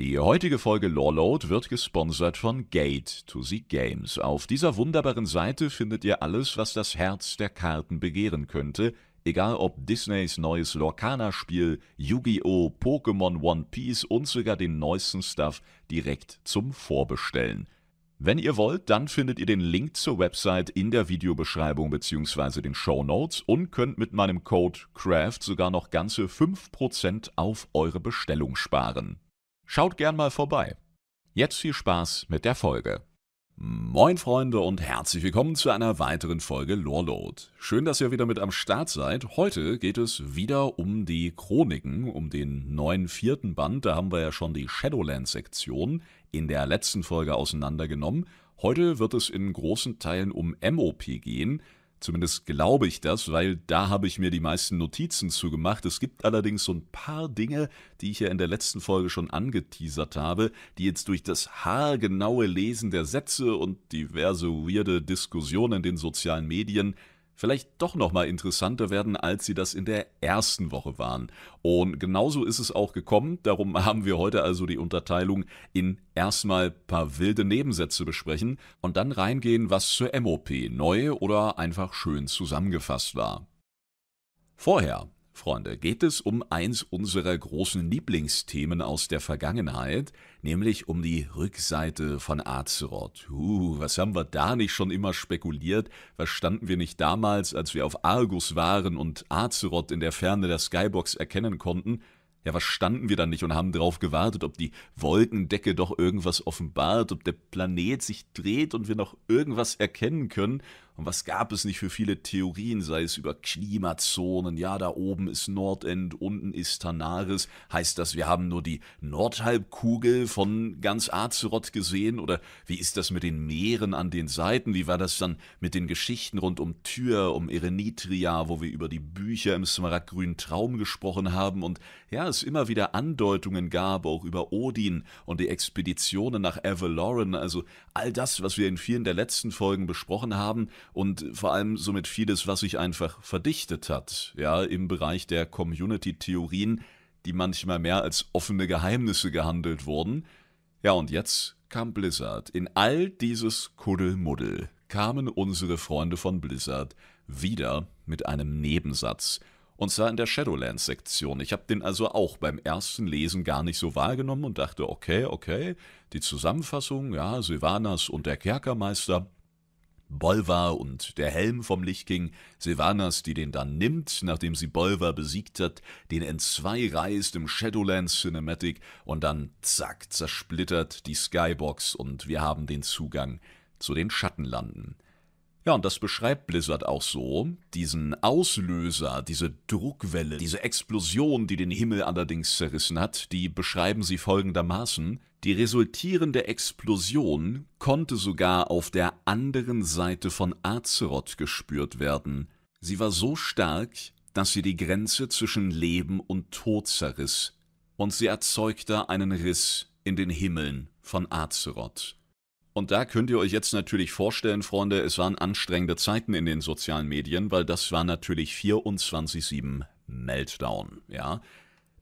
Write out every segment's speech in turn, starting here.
Die heutige Folge Loreload wird gesponsert von Gate to the Games. Auf dieser wunderbaren Seite findet ihr alles, was das Herz der Karten begehren könnte, egal ob Disneys neues Lorcana-Spiel, Yu-Gi-Oh!, Pokémon One Piece und sogar den neuesten Stuff direkt zum Vorbestellen. Wenn ihr wollt, dann findet ihr den Link zur Website in der Videobeschreibung bzw. den Show Notes und könnt mit meinem Code CRAFT sogar noch ganze 5% auf eure Bestellung sparen. Schaut gern mal vorbei. Jetzt viel Spaß mit der Folge. Moin Freunde und herzlich willkommen zu einer weiteren Folge Loreload. Schön, dass ihr wieder mit am Start seid. Heute geht es wieder um die Chroniken, um den neuen vierten Band. Da haben wir ja schon die Shadowlands-Sektion in der letzten Folge auseinandergenommen. Heute wird es in großen Teilen um MOP gehen, Zumindest glaube ich das, weil da habe ich mir die meisten Notizen zugemacht. Es gibt allerdings so ein paar Dinge, die ich ja in der letzten Folge schon angeteasert habe, die jetzt durch das haargenaue Lesen der Sätze und diverse weirde Diskussionen in den sozialen Medien vielleicht doch nochmal interessanter werden, als sie das in der ersten Woche waren. Und genauso ist es auch gekommen. Darum haben wir heute also die Unterteilung in erstmal paar wilde Nebensätze besprechen und dann reingehen, was zur MOP neu oder einfach schön zusammengefasst war. Vorher Freunde, geht es um eins unserer großen Lieblingsthemen aus der Vergangenheit, nämlich um die Rückseite von Azeroth. Uh, was haben wir da nicht schon immer spekuliert? Was standen wir nicht damals, als wir auf Argus waren und Azeroth in der Ferne der Skybox erkennen konnten? Ja, was standen wir dann nicht und haben darauf gewartet, ob die Wolkendecke doch irgendwas offenbart, ob der Planet sich dreht und wir noch irgendwas erkennen können? Und was gab es nicht für viele Theorien, sei es über Klimazonen, ja, da oben ist Nordend, unten ist Tanaris, heißt das, wir haben nur die Nordhalbkugel von ganz Azeroth gesehen oder wie ist das mit den Meeren an den Seiten, wie war das dann mit den Geschichten rund um Tyr, um Erenitria, wo wir über die Bücher im smaragdgrünen Traum gesprochen haben und ja, es immer wieder Andeutungen gab, auch über Odin und die Expeditionen nach Avaloran, also all das, was wir in vielen der letzten Folgen besprochen haben und vor allem somit vieles, was sich einfach verdichtet hat, ja, im Bereich der Community-Theorien, die manchmal mehr als offene Geheimnisse gehandelt wurden. Ja, und jetzt kam Blizzard. In all dieses Kuddelmuddel kamen unsere Freunde von Blizzard wieder mit einem Nebensatz. Und zwar in der Shadowlands-Sektion. Ich habe den also auch beim ersten Lesen gar nicht so wahrgenommen und dachte, okay, okay, die Zusammenfassung, ja, Sylvanas und der Kerkermeister, Bolvar und der Helm vom Lichtking, Sylvanas, die den dann nimmt, nachdem sie Bolvar besiegt hat, den in zwei reißt im Shadowlands Cinematic und dann zack, zersplittert die Skybox und wir haben den Zugang zu den Schattenlanden. Ja, und das beschreibt Blizzard auch so. Diesen Auslöser, diese Druckwelle, diese Explosion, die den Himmel allerdings zerrissen hat, die beschreiben sie folgendermaßen. Die resultierende Explosion konnte sogar auf der anderen Seite von Azeroth gespürt werden. Sie war so stark, dass sie die Grenze zwischen Leben und Tod zerriss. Und sie erzeugte einen Riss in den Himmeln von Azeroth. Und da könnt ihr euch jetzt natürlich vorstellen, Freunde, es waren anstrengende Zeiten in den sozialen Medien, weil das war natürlich 24-7 Meltdown, ja.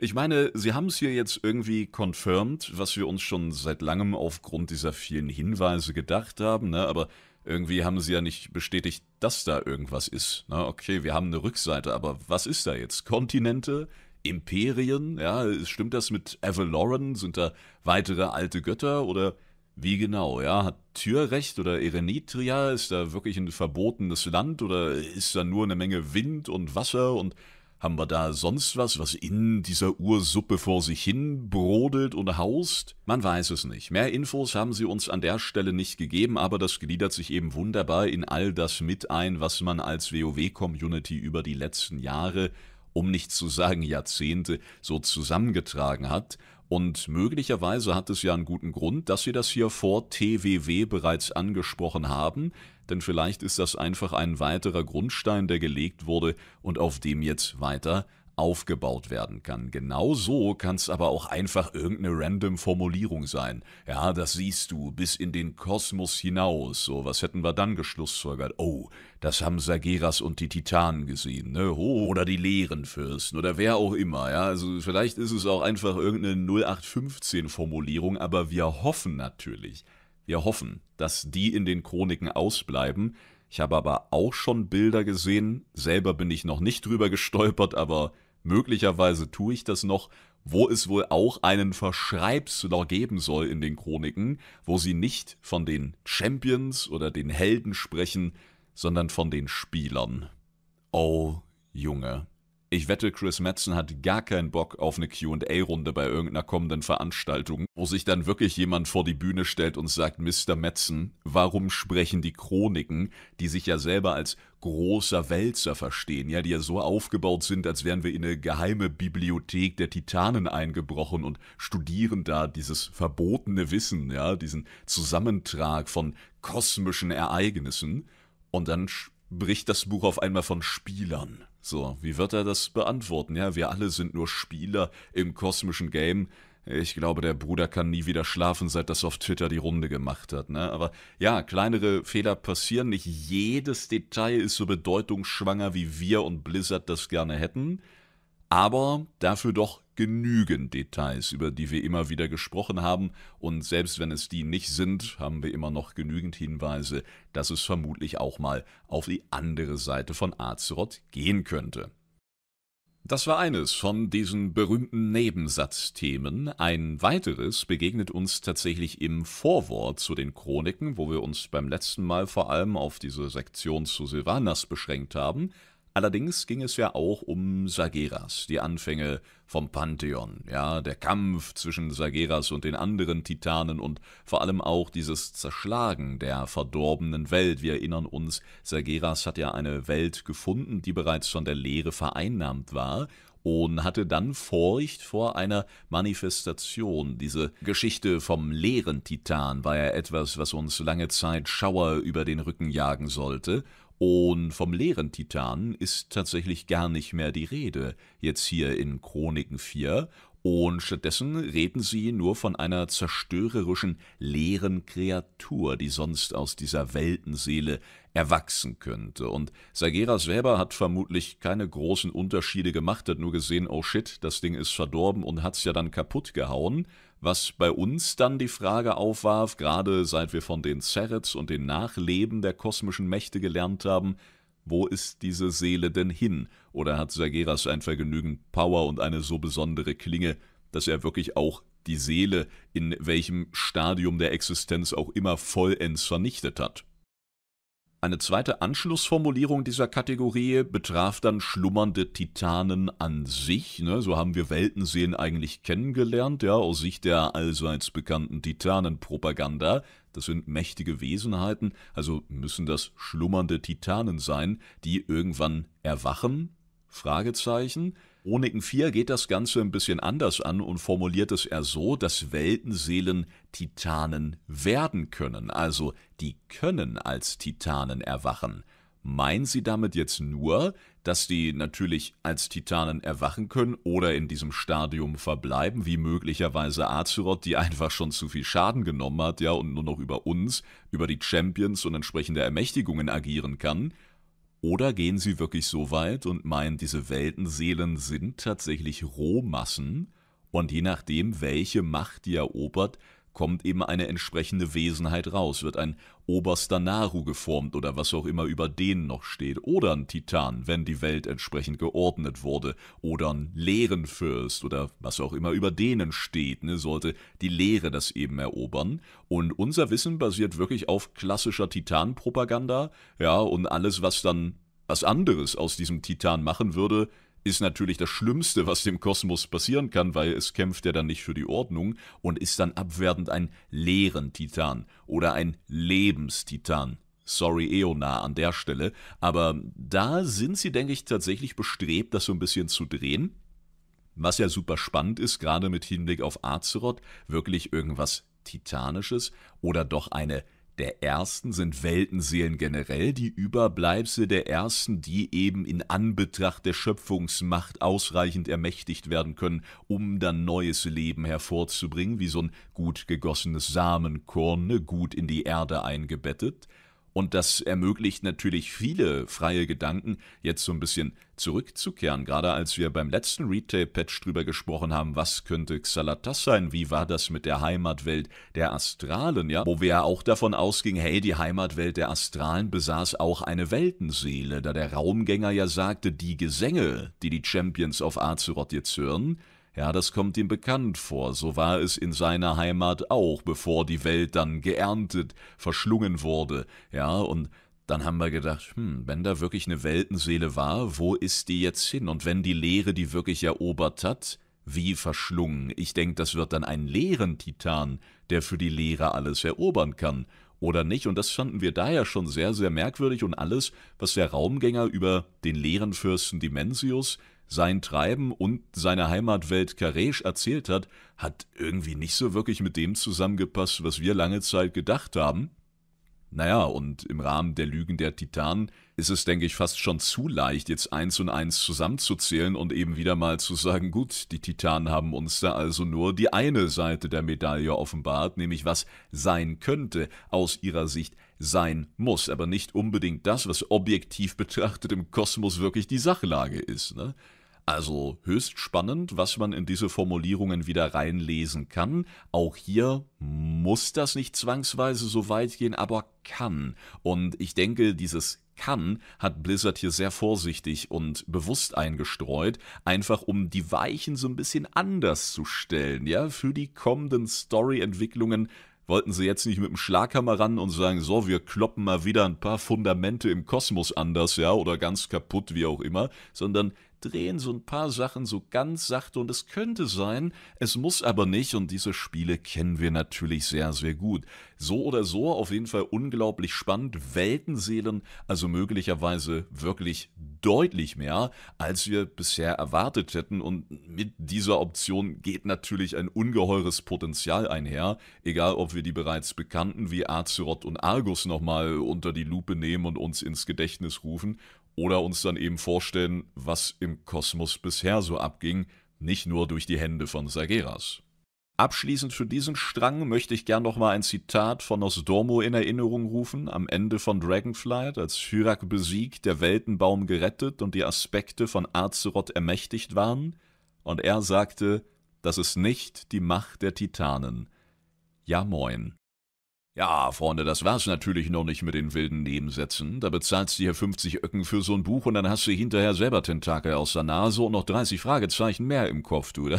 Ich meine, sie haben es hier jetzt irgendwie confirmed, was wir uns schon seit langem aufgrund dieser vielen Hinweise gedacht haben, ne? aber irgendwie haben sie ja nicht bestätigt, dass da irgendwas ist. Ne? Okay, wir haben eine Rückseite, aber was ist da jetzt? Kontinente? Imperien? Ja, stimmt das mit Avaloran? Sind da weitere alte Götter oder wie genau, ja? Hat Türrecht oder Erenitria, ist da wirklich ein verbotenes Land oder ist da nur eine Menge Wind und Wasser und haben wir da sonst was, was in dieser Ursuppe vor sich hin brodelt und haust? Man weiß es nicht. Mehr Infos haben sie uns an der Stelle nicht gegeben, aber das gliedert sich eben wunderbar in all das mit ein, was man als WoW-Community über die letzten Jahre, um nicht zu sagen Jahrzehnte, so zusammengetragen hat und möglicherweise hat es ja einen guten Grund, dass Sie das hier vor TWW bereits angesprochen haben, denn vielleicht ist das einfach ein weiterer Grundstein, der gelegt wurde und auf dem jetzt weiter aufgebaut werden kann. Genau so kann es aber auch einfach irgendeine random Formulierung sein. Ja, das siehst du bis in den Kosmos hinaus. So, was hätten wir dann geschlussfolgert? Oh, das haben Sageras und die Titanen gesehen, ne? Oh, oder die Leerenfürsten oder wer auch immer, ja? Also vielleicht ist es auch einfach irgendeine 0815 Formulierung, aber wir hoffen natürlich. Wir hoffen, dass die in den Chroniken ausbleiben. Ich habe aber auch schon Bilder gesehen, selber bin ich noch nicht drüber gestolpert, aber möglicherweise tue ich das noch, wo es wohl auch einen Verschreibsler geben soll in den Chroniken, wo sie nicht von den Champions oder den Helden sprechen, sondern von den Spielern. Oh, Junge. Ich wette, Chris Madsen hat gar keinen Bock auf eine QA-Runde bei irgendeiner kommenden Veranstaltung, wo sich dann wirklich jemand vor die Bühne stellt und sagt, Mr. Madsen, warum sprechen die Chroniken, die sich ja selber als großer Wälzer verstehen, ja, die ja so aufgebaut sind, als wären wir in eine geheime Bibliothek der Titanen eingebrochen und studieren da dieses verbotene Wissen, ja, diesen Zusammentrag von kosmischen Ereignissen. Und dann spricht das Buch auf einmal von Spielern. So, wie wird er das beantworten? Ja, wir alle sind nur Spieler im kosmischen Game. Ich glaube, der Bruder kann nie wieder schlafen, seit das auf Twitter die Runde gemacht hat. Ne? Aber ja, kleinere Fehler passieren. Nicht jedes Detail ist so bedeutungsschwanger, wie wir und Blizzard das gerne hätten aber dafür doch genügend Details, über die wir immer wieder gesprochen haben, und selbst wenn es die nicht sind, haben wir immer noch genügend Hinweise, dass es vermutlich auch mal auf die andere Seite von Azeroth gehen könnte. Das war eines von diesen berühmten Nebensatzthemen. Ein weiteres begegnet uns tatsächlich im Vorwort zu den Chroniken, wo wir uns beim letzten Mal vor allem auf diese Sektion zu Silvanas beschränkt haben, Allerdings ging es ja auch um Sageras, die Anfänge vom Pantheon, ja, der Kampf zwischen Sageras und den anderen Titanen und vor allem auch dieses Zerschlagen der verdorbenen Welt. Wir erinnern uns, Sageras hat ja eine Welt gefunden, die bereits von der Leere vereinnahmt war und hatte dann Furcht vor einer Manifestation. Diese Geschichte vom leeren Titan war ja etwas, was uns lange Zeit Schauer über den Rücken jagen sollte und vom leeren Titan ist tatsächlich gar nicht mehr die Rede, jetzt hier in Chroniken 4, und stattdessen reden sie nur von einer zerstörerischen, leeren Kreatur, die sonst aus dieser Weltenseele erwachsen könnte. Und Sagera selber hat vermutlich keine großen Unterschiede gemacht, hat nur gesehen, oh shit, das Ding ist verdorben und hat's ja dann kaputt gehauen. Was bei uns dann die Frage aufwarf, gerade seit wir von den Zerets und den Nachleben der kosmischen Mächte gelernt haben, wo ist diese Seele denn hin? Oder hat Sageras einfach genügend Power und eine so besondere Klinge, dass er wirklich auch die Seele in welchem Stadium der Existenz auch immer vollends vernichtet hat? Eine zweite Anschlussformulierung dieser Kategorie betraf dann schlummernde Titanen an sich. Ne? So haben wir Weltenseen eigentlich kennengelernt, ja, aus Sicht der allseits bekannten Titanenpropaganda. Das sind mächtige Wesenheiten, also müssen das schlummernde Titanen sein, die irgendwann erwachen? Fragezeichen. Oniken 4 geht das Ganze ein bisschen anders an und formuliert es eher so, dass Weltenseelen Titanen werden können, also die können als Titanen erwachen. Meinen Sie damit jetzt nur, dass die natürlich als Titanen erwachen können oder in diesem Stadium verbleiben, wie möglicherweise Azeroth, die einfach schon zu viel Schaden genommen hat, ja, und nur noch über uns, über die Champions und entsprechende Ermächtigungen agieren kann? Oder gehen sie wirklich so weit und meinen, diese Weltenseelen sind tatsächlich Rohmassen und je nachdem, welche Macht die erobert, kommt eben eine entsprechende Wesenheit raus, wird ein oberster Naru geformt oder was auch immer über den noch steht, oder ein Titan, wenn die Welt entsprechend geordnet wurde, oder ein Lehrenfürst oder was auch immer über denen steht, ne, sollte die Lehre das eben erobern. Und unser Wissen basiert wirklich auf klassischer Titanpropaganda, ja, und alles, was dann was anderes aus diesem Titan machen würde, ist natürlich das Schlimmste, was dem Kosmos passieren kann, weil es kämpft ja dann nicht für die Ordnung und ist dann abwertend ein leeren Titan oder ein Lebenstitan. Sorry, Eona an der Stelle. Aber da sind sie, denke ich, tatsächlich bestrebt, das so ein bisschen zu drehen. Was ja super spannend ist, gerade mit Hinblick auf Azeroth, wirklich irgendwas Titanisches oder doch eine der ersten sind Weltenseelen generell die Überbleibsel der ersten, die eben in Anbetracht der Schöpfungsmacht ausreichend ermächtigt werden können, um dann neues Leben hervorzubringen, wie so ein gut gegossenes Samenkorn, ne, gut in die Erde eingebettet. Und das ermöglicht natürlich viele freie Gedanken, jetzt so ein bisschen zurückzukehren. Gerade als wir beim letzten Retail-Patch drüber gesprochen haben, was könnte Xalatas sein? Wie war das mit der Heimatwelt der Astralen? Ja, wo wir ja auch davon ausgingen, hey, die Heimatwelt der Astralen besaß auch eine Weltenseele, da der Raumgänger ja sagte, die Gesänge, die die Champions of Azeroth jetzt hören, ja, das kommt ihm bekannt vor, so war es in seiner Heimat auch, bevor die Welt dann geerntet, verschlungen wurde. Ja, und dann haben wir gedacht, hm, wenn da wirklich eine Weltenseele war, wo ist die jetzt hin? Und wenn die Lehre die wirklich erobert hat, wie verschlungen? Ich denke, das wird dann ein leeren Titan, der für die Lehre alles erobern kann oder nicht. Und das fanden wir daher schon sehr, sehr merkwürdig und alles, was der Raumgänger über den leeren Fürsten Dimensius sein Treiben und seine Heimatwelt Karesch erzählt hat, hat irgendwie nicht so wirklich mit dem zusammengepasst, was wir lange Zeit gedacht haben. Naja, und im Rahmen der Lügen der Titanen ist es, denke ich, fast schon zu leicht, jetzt eins und eins zusammenzuzählen und eben wieder mal zu sagen, gut, die Titanen haben uns da also nur die eine Seite der Medaille offenbart, nämlich was sein könnte, aus ihrer Sicht sein muss, aber nicht unbedingt das, was objektiv betrachtet im Kosmos wirklich die Sachlage ist. Ne? Also höchst spannend, was man in diese Formulierungen wieder reinlesen kann. Auch hier muss das nicht zwangsweise so weit gehen, aber kann. Und ich denke, dieses kann, hat Blizzard hier sehr vorsichtig und bewusst eingestreut, einfach um die Weichen so ein bisschen anders zu stellen. Ja, für die kommenden Story-Entwicklungen wollten sie jetzt nicht mit dem Schlaghammer ran und sagen, so, wir kloppen mal wieder ein paar Fundamente im Kosmos anders, ja, oder ganz kaputt, wie auch immer, sondern drehen so ein paar Sachen so ganz sachte und es könnte sein, es muss aber nicht und diese Spiele kennen wir natürlich sehr, sehr gut. So oder so auf jeden Fall unglaublich spannend, Weltenseelen, also möglicherweise wirklich deutlich mehr, als wir bisher erwartet hätten und mit dieser Option geht natürlich ein ungeheures Potenzial einher, egal ob wir die bereits bekannten wie Azeroth und Argus nochmal unter die Lupe nehmen und uns ins Gedächtnis rufen oder uns dann eben vorstellen, was im Kosmos bisher so abging, nicht nur durch die Hände von Sageras. Abschließend für diesen Strang möchte ich gern nochmal ein Zitat von Nosdormo in Erinnerung rufen, am Ende von Dragonflight, als Hyrak besiegt, der Weltenbaum gerettet und die Aspekte von Azeroth ermächtigt waren, und er sagte, das ist nicht die Macht der Titanen. Ja moin. Ja, Freunde, das war's natürlich noch nicht mit den wilden Nebensätzen. Da bezahlst du hier 50 Öcken für so ein Buch und dann hast du hinterher selber Tentakel aus der Nase und noch 30 Fragezeichen mehr im Kopf, du.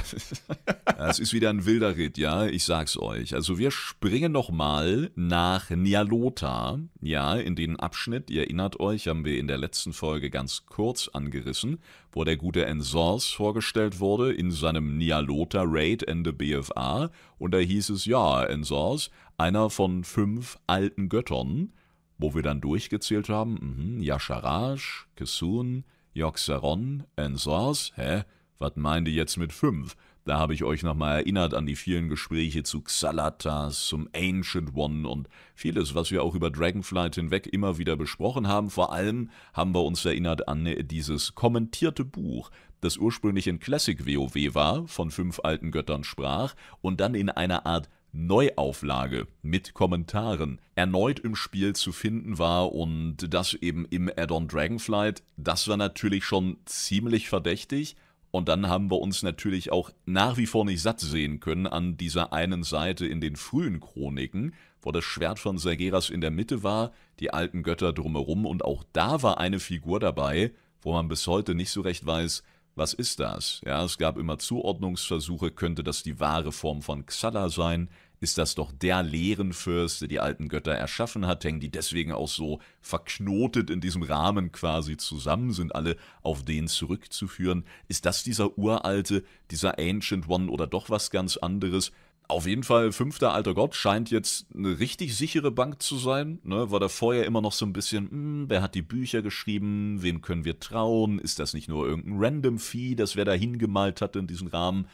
Das ist, wieder ein wilder Ritt, ja, ich sag's euch. Also wir springen nochmal nach Nialota. Ja, in den Abschnitt, ihr erinnert euch, haben wir in der letzten Folge ganz kurz angerissen, wo der gute Ensors vorgestellt wurde in seinem Nialota-Raid Ende BFA. Und da hieß es, ja, Ensors, einer von fünf alten Göttern, wo wir dann durchgezählt haben, mhm, Yasharash, Kesun, Yoxeron, Ensors, hä, was meint ihr jetzt mit fünf? Da habe ich euch nochmal erinnert an die vielen Gespräche zu Xalatas, zum Ancient One und vieles, was wir auch über Dragonflight hinweg immer wieder besprochen haben. Vor allem haben wir uns erinnert an dieses kommentierte Buch, das ursprünglich in Classic WoW war, von fünf alten Göttern sprach und dann in einer Art Neuauflage mit Kommentaren erneut im Spiel zu finden war und das eben im Add-on Dragonflight, das war natürlich schon ziemlich verdächtig. Und dann haben wir uns natürlich auch nach wie vor nicht satt sehen können an dieser einen Seite in den frühen Chroniken, wo das Schwert von Sergeras in der Mitte war, die alten Götter drumherum und auch da war eine Figur dabei, wo man bis heute nicht so recht weiß, was ist das? Ja, es gab immer Zuordnungsversuche, könnte das die wahre Form von Xala sein? Ist das doch der Leerenfürst, der die alten Götter erschaffen hat? Hängen die deswegen auch so verknotet in diesem Rahmen quasi zusammen? Sind alle auf den zurückzuführen? Ist das dieser uralte, dieser Ancient One oder doch was ganz anderes? Auf jeden Fall, fünfter alter Gott scheint jetzt eine richtig sichere Bank zu sein. Ne? War da vorher immer noch so ein bisschen, mh, hm, wer hat die Bücher geschrieben, wem können wir trauen, ist das nicht nur irgendein random Vieh, das wer da hingemalt hat in diesen Rahmen.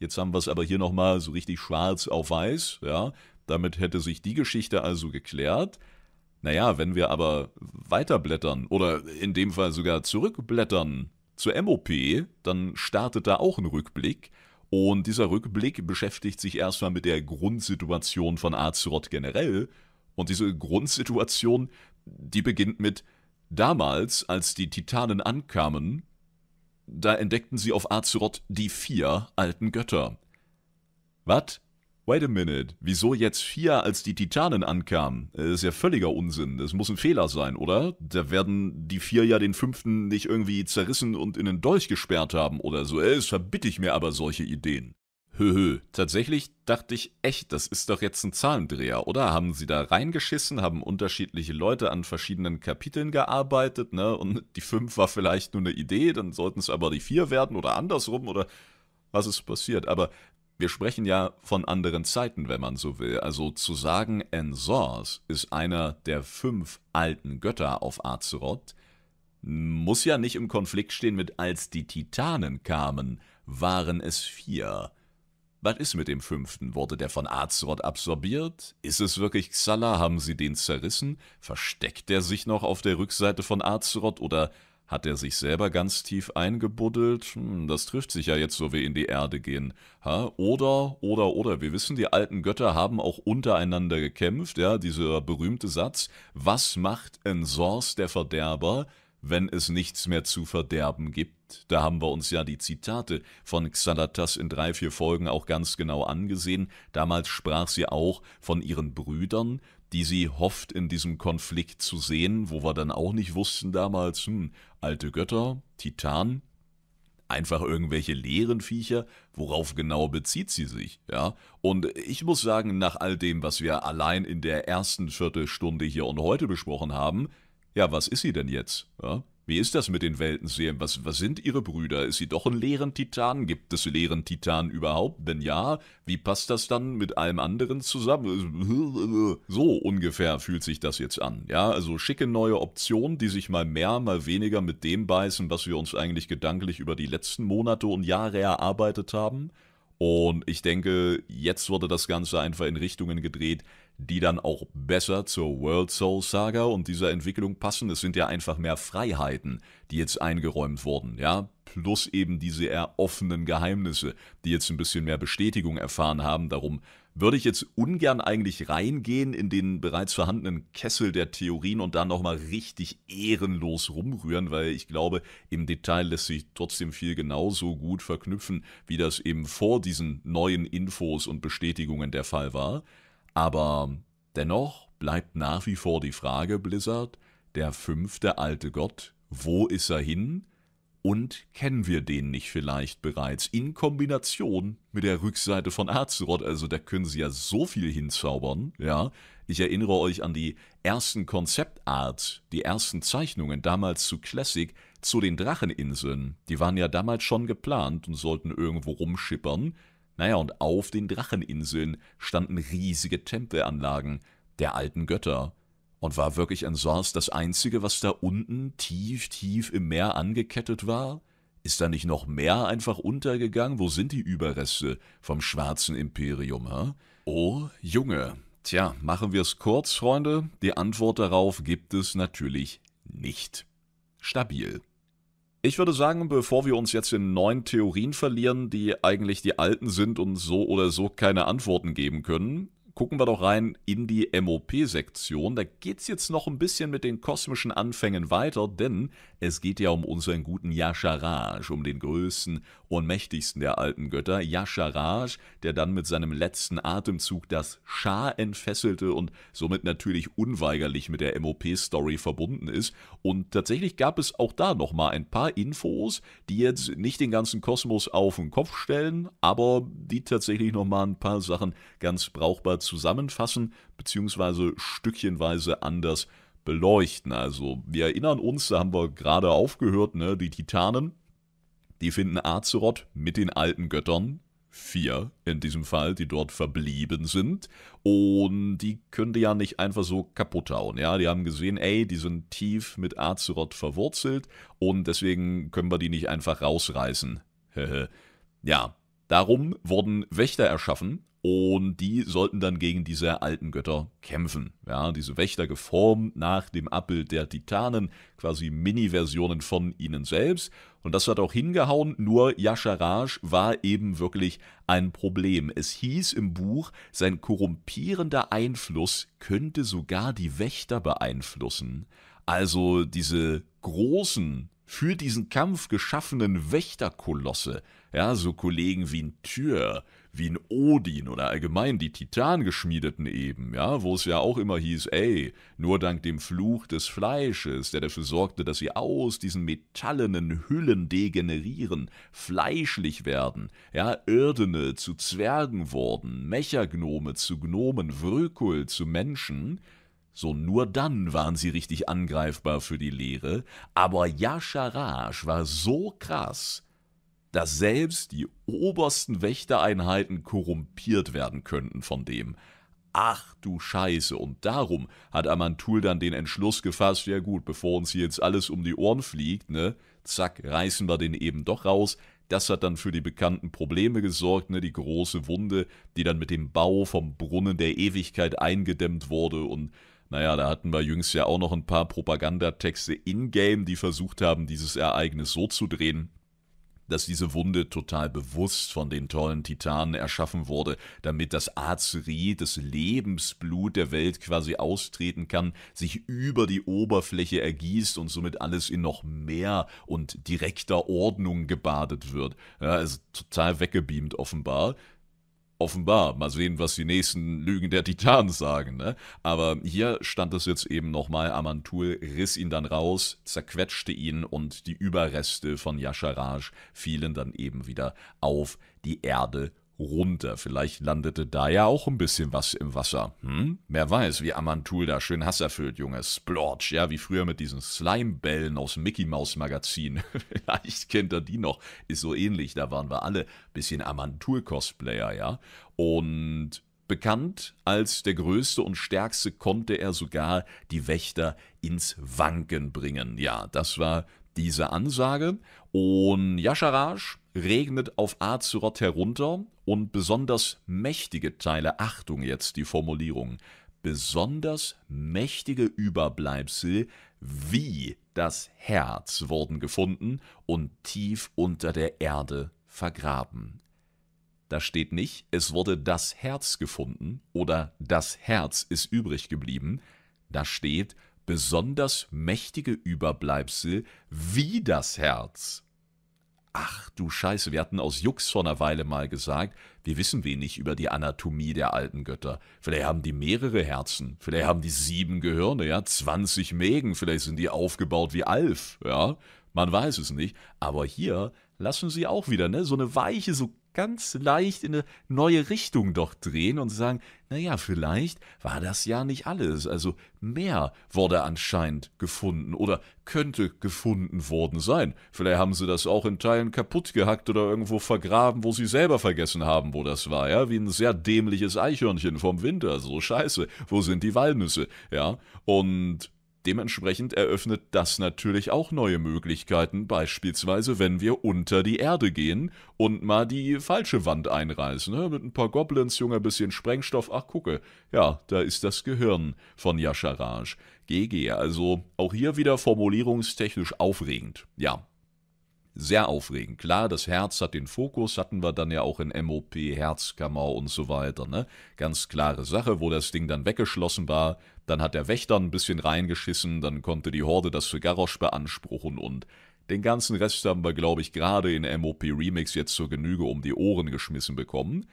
Jetzt haben wir es aber hier nochmal so richtig schwarz auf weiß. Ja? Damit hätte sich die Geschichte also geklärt. Naja, wenn wir aber weiterblättern oder in dem Fall sogar zurückblättern zur MOP, dann startet da auch ein Rückblick. Und dieser Rückblick beschäftigt sich erstmal mit der Grundsituation von Azeroth generell. Und diese Grundsituation, die beginnt mit damals, als die Titanen ankamen, da entdeckten sie auf Azeroth die vier alten Götter. Was? Wait a minute, wieso jetzt vier, als die Titanen ankamen? Das äh, ist ja völliger Unsinn. Das muss ein Fehler sein, oder? Da werden die vier ja den fünften nicht irgendwie zerrissen und in den Dolch gesperrt haben oder so. Äh, es verbitte ich mir aber solche Ideen. Höhö, tatsächlich dachte ich echt, das ist doch jetzt ein Zahlendreher, oder? Haben sie da reingeschissen, haben unterschiedliche Leute an verschiedenen Kapiteln gearbeitet, ne? Und die fünf war vielleicht nur eine Idee, dann sollten es aber die vier werden oder andersrum oder was ist passiert. Aber wir sprechen ja von anderen Zeiten, wenn man so will. Also zu sagen, Ensors ist einer der fünf alten Götter auf Azeroth, muss ja nicht im Konflikt stehen mit als die Titanen kamen, waren es vier. Was ist mit dem fünften? Wurde der von Azeroth absorbiert? Ist es wirklich Xala? Haben sie den zerrissen? Versteckt er sich noch auf der Rückseite von Azeroth oder hat er sich selber ganz tief eingebuddelt? Hm, das trifft sich ja jetzt, so wie in die Erde gehen. Ha? Oder, oder, oder. Wir wissen, die alten Götter haben auch untereinander gekämpft. Ja, dieser berühmte Satz: Was macht Ensors der Verderber? wenn es nichts mehr zu verderben gibt. Da haben wir uns ja die Zitate von Xalatas in drei, vier Folgen auch ganz genau angesehen. Damals sprach sie auch von ihren Brüdern, die sie hofft in diesem Konflikt zu sehen, wo wir dann auch nicht wussten damals, hm, alte Götter, Titan, einfach irgendwelche leeren Viecher, worauf genau bezieht sie sich, ja? Und ich muss sagen, nach all dem, was wir allein in der ersten Viertelstunde hier und heute besprochen haben, ja, was ist sie denn jetzt? Ja? Wie ist das mit den Weltenseelen? Was, was sind ihre Brüder? Ist sie doch ein leeren Titan? Gibt es leeren Titan überhaupt? Wenn ja, wie passt das dann mit allem anderen zusammen? So ungefähr fühlt sich das jetzt an. Ja, also schicke neue Optionen, die sich mal mehr, mal weniger mit dem beißen, was wir uns eigentlich gedanklich über die letzten Monate und Jahre erarbeitet haben. Und ich denke, jetzt wurde das Ganze einfach in Richtungen gedreht, die dann auch besser zur World Soul Saga und dieser Entwicklung passen. Es sind ja einfach mehr Freiheiten, die jetzt eingeräumt wurden, ja. Plus eben diese eher offenen Geheimnisse, die jetzt ein bisschen mehr Bestätigung erfahren haben. Darum würde ich jetzt ungern eigentlich reingehen in den bereits vorhandenen Kessel der Theorien und da nochmal richtig ehrenlos rumrühren, weil ich glaube, im Detail lässt sich trotzdem viel genauso gut verknüpfen, wie das eben vor diesen neuen Infos und Bestätigungen der Fall war. Aber dennoch bleibt nach wie vor die Frage, Blizzard, der fünfte alte Gott, wo ist er hin? Und kennen wir den nicht vielleicht bereits in Kombination mit der Rückseite von Azeroth? Also da können sie ja so viel hinzaubern, ja. Ich erinnere euch an die ersten Konzeptart, die ersten Zeichnungen damals zu Classic zu den Dracheninseln. Die waren ja damals schon geplant und sollten irgendwo rumschippern. Naja, und auf den Dracheninseln standen riesige Tempelanlagen der alten Götter und war wirklich ein ansonsten das Einzige, was da unten tief, tief im Meer angekettet war? Ist da nicht noch mehr einfach untergegangen? Wo sind die Überreste vom schwarzen Imperium, hä? Oh, Junge. Tja, machen wir es kurz, Freunde. Die Antwort darauf gibt es natürlich nicht. Stabil. Ich würde sagen, bevor wir uns jetzt in neuen Theorien verlieren, die eigentlich die alten sind und so oder so keine Antworten geben können, gucken wir doch rein in die MOP-Sektion. Da geht's jetzt noch ein bisschen mit den kosmischen Anfängen weiter, denn es geht ja um unseren guten Yasharaj, um den größten und mächtigsten der alten Götter, Yasharaj, der dann mit seinem letzten Atemzug das Schar entfesselte und somit natürlich unweigerlich mit der MOP-Story verbunden ist. Und tatsächlich gab es auch da nochmal ein paar Infos, die jetzt nicht den ganzen Kosmos auf den Kopf stellen, aber die tatsächlich nochmal ein paar Sachen ganz brauchbar zusammenfassen, beziehungsweise stückchenweise anders beleuchten. Also wir erinnern uns, da haben wir gerade aufgehört, ne, die Titanen, die finden Azeroth mit den alten Göttern, vier in diesem Fall, die dort verblieben sind. Und die können die ja nicht einfach so kaputt hauen. Ja, die haben gesehen, ey, die sind tief mit Azeroth verwurzelt und deswegen können wir die nicht einfach rausreißen. ja, darum wurden Wächter erschaffen, und die sollten dann gegen diese alten Götter kämpfen. Ja, diese Wächter geformt nach dem Abbild der Titanen, quasi Mini-Versionen von ihnen selbst. Und das hat auch hingehauen, nur Yasharaj war eben wirklich ein Problem. Es hieß im Buch, sein korrumpierender Einfluss könnte sogar die Wächter beeinflussen. Also diese großen für diesen Kampf geschaffenen Wächterkolosse, ja, so Kollegen wie ein Tür, wie ein Odin oder allgemein die Titangeschmiedeten eben, ja, wo es ja auch immer hieß, ey, nur dank dem Fluch des Fleisches, der dafür sorgte, dass sie aus diesen metallenen Hüllen degenerieren, fleischlich werden, ja, Irdene zu Zwergen wurden, Mechagnome zu Gnomen, Vrökul zu Menschen, so nur dann waren sie richtig angreifbar für die Lehre, aber Yasharash war so krass, dass selbst die obersten Wächtereinheiten korrumpiert werden könnten von dem. Ach du Scheiße, und darum hat Amantul dann den Entschluss gefasst, ja gut, bevor uns hier jetzt alles um die Ohren fliegt, ne, zack, reißen wir den eben doch raus. Das hat dann für die bekannten Probleme gesorgt, ne, die große Wunde, die dann mit dem Bau vom Brunnen der Ewigkeit eingedämmt wurde und naja, da hatten wir jüngst ja auch noch ein paar Propagandatexte in-game, die versucht haben, dieses Ereignis so zu drehen, dass diese Wunde total bewusst von den tollen Titanen erschaffen wurde, damit das Azerie, das Lebensblut der Welt quasi austreten kann, sich über die Oberfläche ergießt und somit alles in noch mehr und direkter Ordnung gebadet wird. Ja, also total weggebeamt offenbar offenbar. Mal sehen, was die nächsten Lügen der Titanen sagen. Ne? Aber hier stand es jetzt eben nochmal, Amantul riss ihn dann raus, zerquetschte ihn und die Überreste von Yasharaj fielen dann eben wieder auf die Erde runter. Vielleicht landete da ja auch ein bisschen was im Wasser. Hm? Wer weiß, wie Amantul da schön hasserfüllt, Junge. Splorch, ja, wie früher mit diesen Slime-Bällen aus Mickey Mouse Magazin. Vielleicht kennt er die noch. Ist so ähnlich, da waren wir alle bisschen Amantul-Cosplayer, ja. Und bekannt als der größte und stärkste konnte er sogar die Wächter ins Wanken bringen. Ja, das war diese Ansage. Und Yasharaj regnet auf Azeroth herunter und besonders mächtige Teile, Achtung jetzt die Formulierung, besonders mächtige Überbleibsel wie das Herz wurden gefunden und tief unter der Erde vergraben. Da steht nicht, es wurde das Herz gefunden oder das Herz ist übrig geblieben, da steht besonders mächtige Überbleibsel wie das Herz Ach du Scheiße, wir hatten aus Jux vor einer Weile mal gesagt, wir wissen wenig über die Anatomie der alten Götter. Vielleicht haben die mehrere Herzen, vielleicht haben die sieben Gehirne, ja, 20 Mägen, vielleicht sind die aufgebaut wie Alf, ja. Man weiß es nicht. Aber hier lassen sie auch wieder, ne, so eine weiche, so ganz leicht in eine neue Richtung doch drehen und sagen, naja, vielleicht war das ja nicht alles. Also mehr wurde anscheinend gefunden oder könnte gefunden worden sein. Vielleicht haben sie das auch in Teilen kaputt gehackt oder irgendwo vergraben, wo sie selber vergessen haben, wo das war, ja, wie ein sehr dämliches Eichhörnchen vom Winter, so scheiße. Wo sind die Walnüsse, ja? Und Dementsprechend eröffnet das natürlich auch neue Möglichkeiten, beispielsweise wenn wir unter die Erde gehen und mal die falsche Wand einreißen. Ne? Mit ein paar Goblins, Junge, ein bisschen Sprengstoff. Ach, gucke, ja, da ist das Gehirn von Yasharaj. GG, also auch hier wieder formulierungstechnisch aufregend. Ja, sehr aufregend. Klar, das Herz hat den Fokus, hatten wir dann ja auch in MOP, Herzkammer und so weiter. Ne? Ganz klare Sache, wo das Ding dann weggeschlossen war, dann hat der Wächter ein bisschen reingeschissen, dann konnte die Horde das für Garrosh beanspruchen und den ganzen Rest haben wir, glaube ich, gerade in MOP Remix jetzt zur Genüge um die Ohren geschmissen bekommen.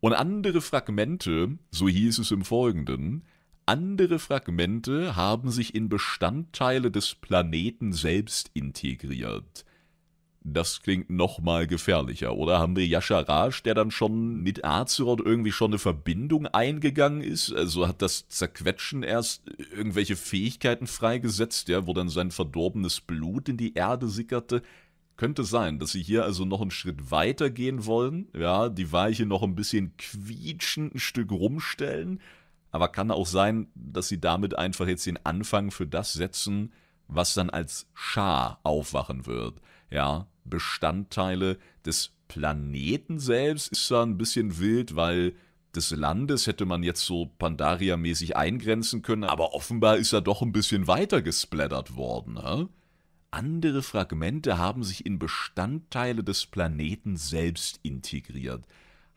Und andere Fragmente, so hieß es im Folgenden, andere Fragmente haben sich in Bestandteile des Planeten selbst integriert. Das klingt nochmal gefährlicher. Oder haben wir Yasha Raj, der dann schon mit Azeroth irgendwie schon eine Verbindung eingegangen ist? Also hat das Zerquetschen erst irgendwelche Fähigkeiten freigesetzt, ja, wo dann sein verdorbenes Blut in die Erde sickerte? Könnte sein, dass sie hier also noch einen Schritt weiter gehen wollen, ja, die Weiche noch ein bisschen quietschend ein Stück rumstellen, aber kann auch sein, dass sie damit einfach jetzt den Anfang für das setzen, was dann als Schar aufwachen wird ja, Bestandteile des Planeten selbst ist da ein bisschen wild, weil des Landes hätte man jetzt so Pandaria-mäßig eingrenzen können, aber offenbar ist er doch ein bisschen weiter gesplattert worden. Ne? Andere Fragmente haben sich in Bestandteile des Planeten selbst integriert.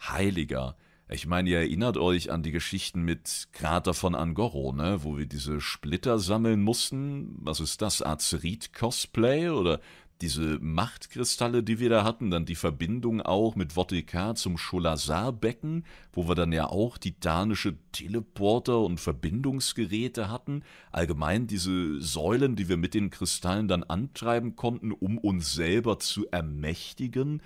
Heiliger. Ich meine, ihr erinnert euch an die Geschichten mit Krater von Angoro, ne? wo wir diese Splitter sammeln mussten. Was ist das? Azerit-Cosplay? Oder diese Machtkristalle, die wir da hatten, dann die Verbindung auch mit Vottikar zum Scholazar-Becken, wo wir dann ja auch die danische Teleporter und Verbindungsgeräte hatten. Allgemein diese Säulen, die wir mit den Kristallen dann antreiben konnten, um uns selber zu ermächtigen.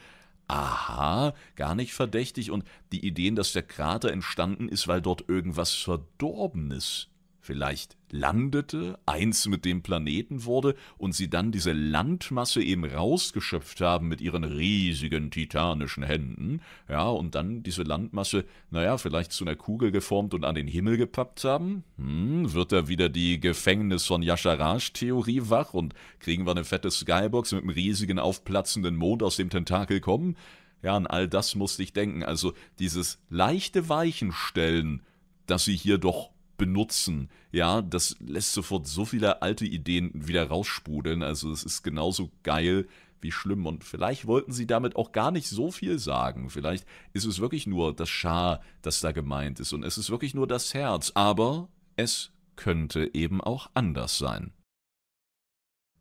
Aha, gar nicht verdächtig und die Ideen, dass der Krater entstanden ist, weil dort irgendwas Verdorbenes, vielleicht landete, eins mit dem Planeten wurde und sie dann diese Landmasse eben rausgeschöpft haben mit ihren riesigen titanischen Händen, ja, und dann diese Landmasse, naja, vielleicht zu einer Kugel geformt und an den Himmel gepappt haben? Hm, wird da wieder die Gefängnis von Yasharaj-Theorie wach und kriegen wir eine fette Skybox mit einem riesigen aufplatzenden Mond aus dem Tentakel kommen? Ja, an all das musste ich denken. Also dieses leichte Weichenstellen, dass sie hier doch benutzen. Ja, das lässt sofort so viele alte Ideen wieder raussprudeln. Also es ist genauso geil wie schlimm. Und vielleicht wollten sie damit auch gar nicht so viel sagen. Vielleicht ist es wirklich nur das Schar, das da gemeint ist. Und es ist wirklich nur das Herz. Aber es könnte eben auch anders sein.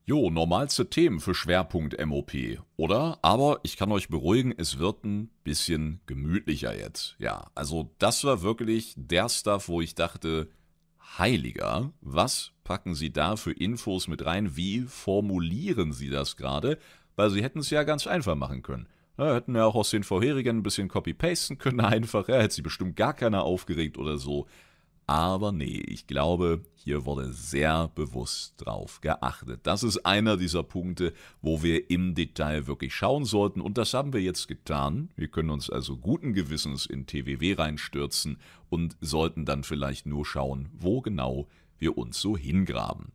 Jo, normalste Themen für Schwerpunkt MOP, oder? Aber ich kann euch beruhigen, es wird ein bisschen gemütlicher jetzt. Ja, also das war wirklich der Stuff, wo ich dachte, heiliger, was packen sie da für Infos mit rein? Wie formulieren sie das gerade? Weil sie hätten es ja ganz einfach machen können. Ja, hätten ja auch aus den vorherigen ein bisschen copy-pasten können einfach. Ja, hätte sie bestimmt gar keiner aufgeregt oder so. Aber nee, ich glaube, hier wurde sehr bewusst drauf geachtet. Das ist einer dieser Punkte, wo wir im Detail wirklich schauen sollten. Und das haben wir jetzt getan. Wir können uns also guten Gewissens in TWW reinstürzen und sollten dann vielleicht nur schauen, wo genau wir uns so hingraben.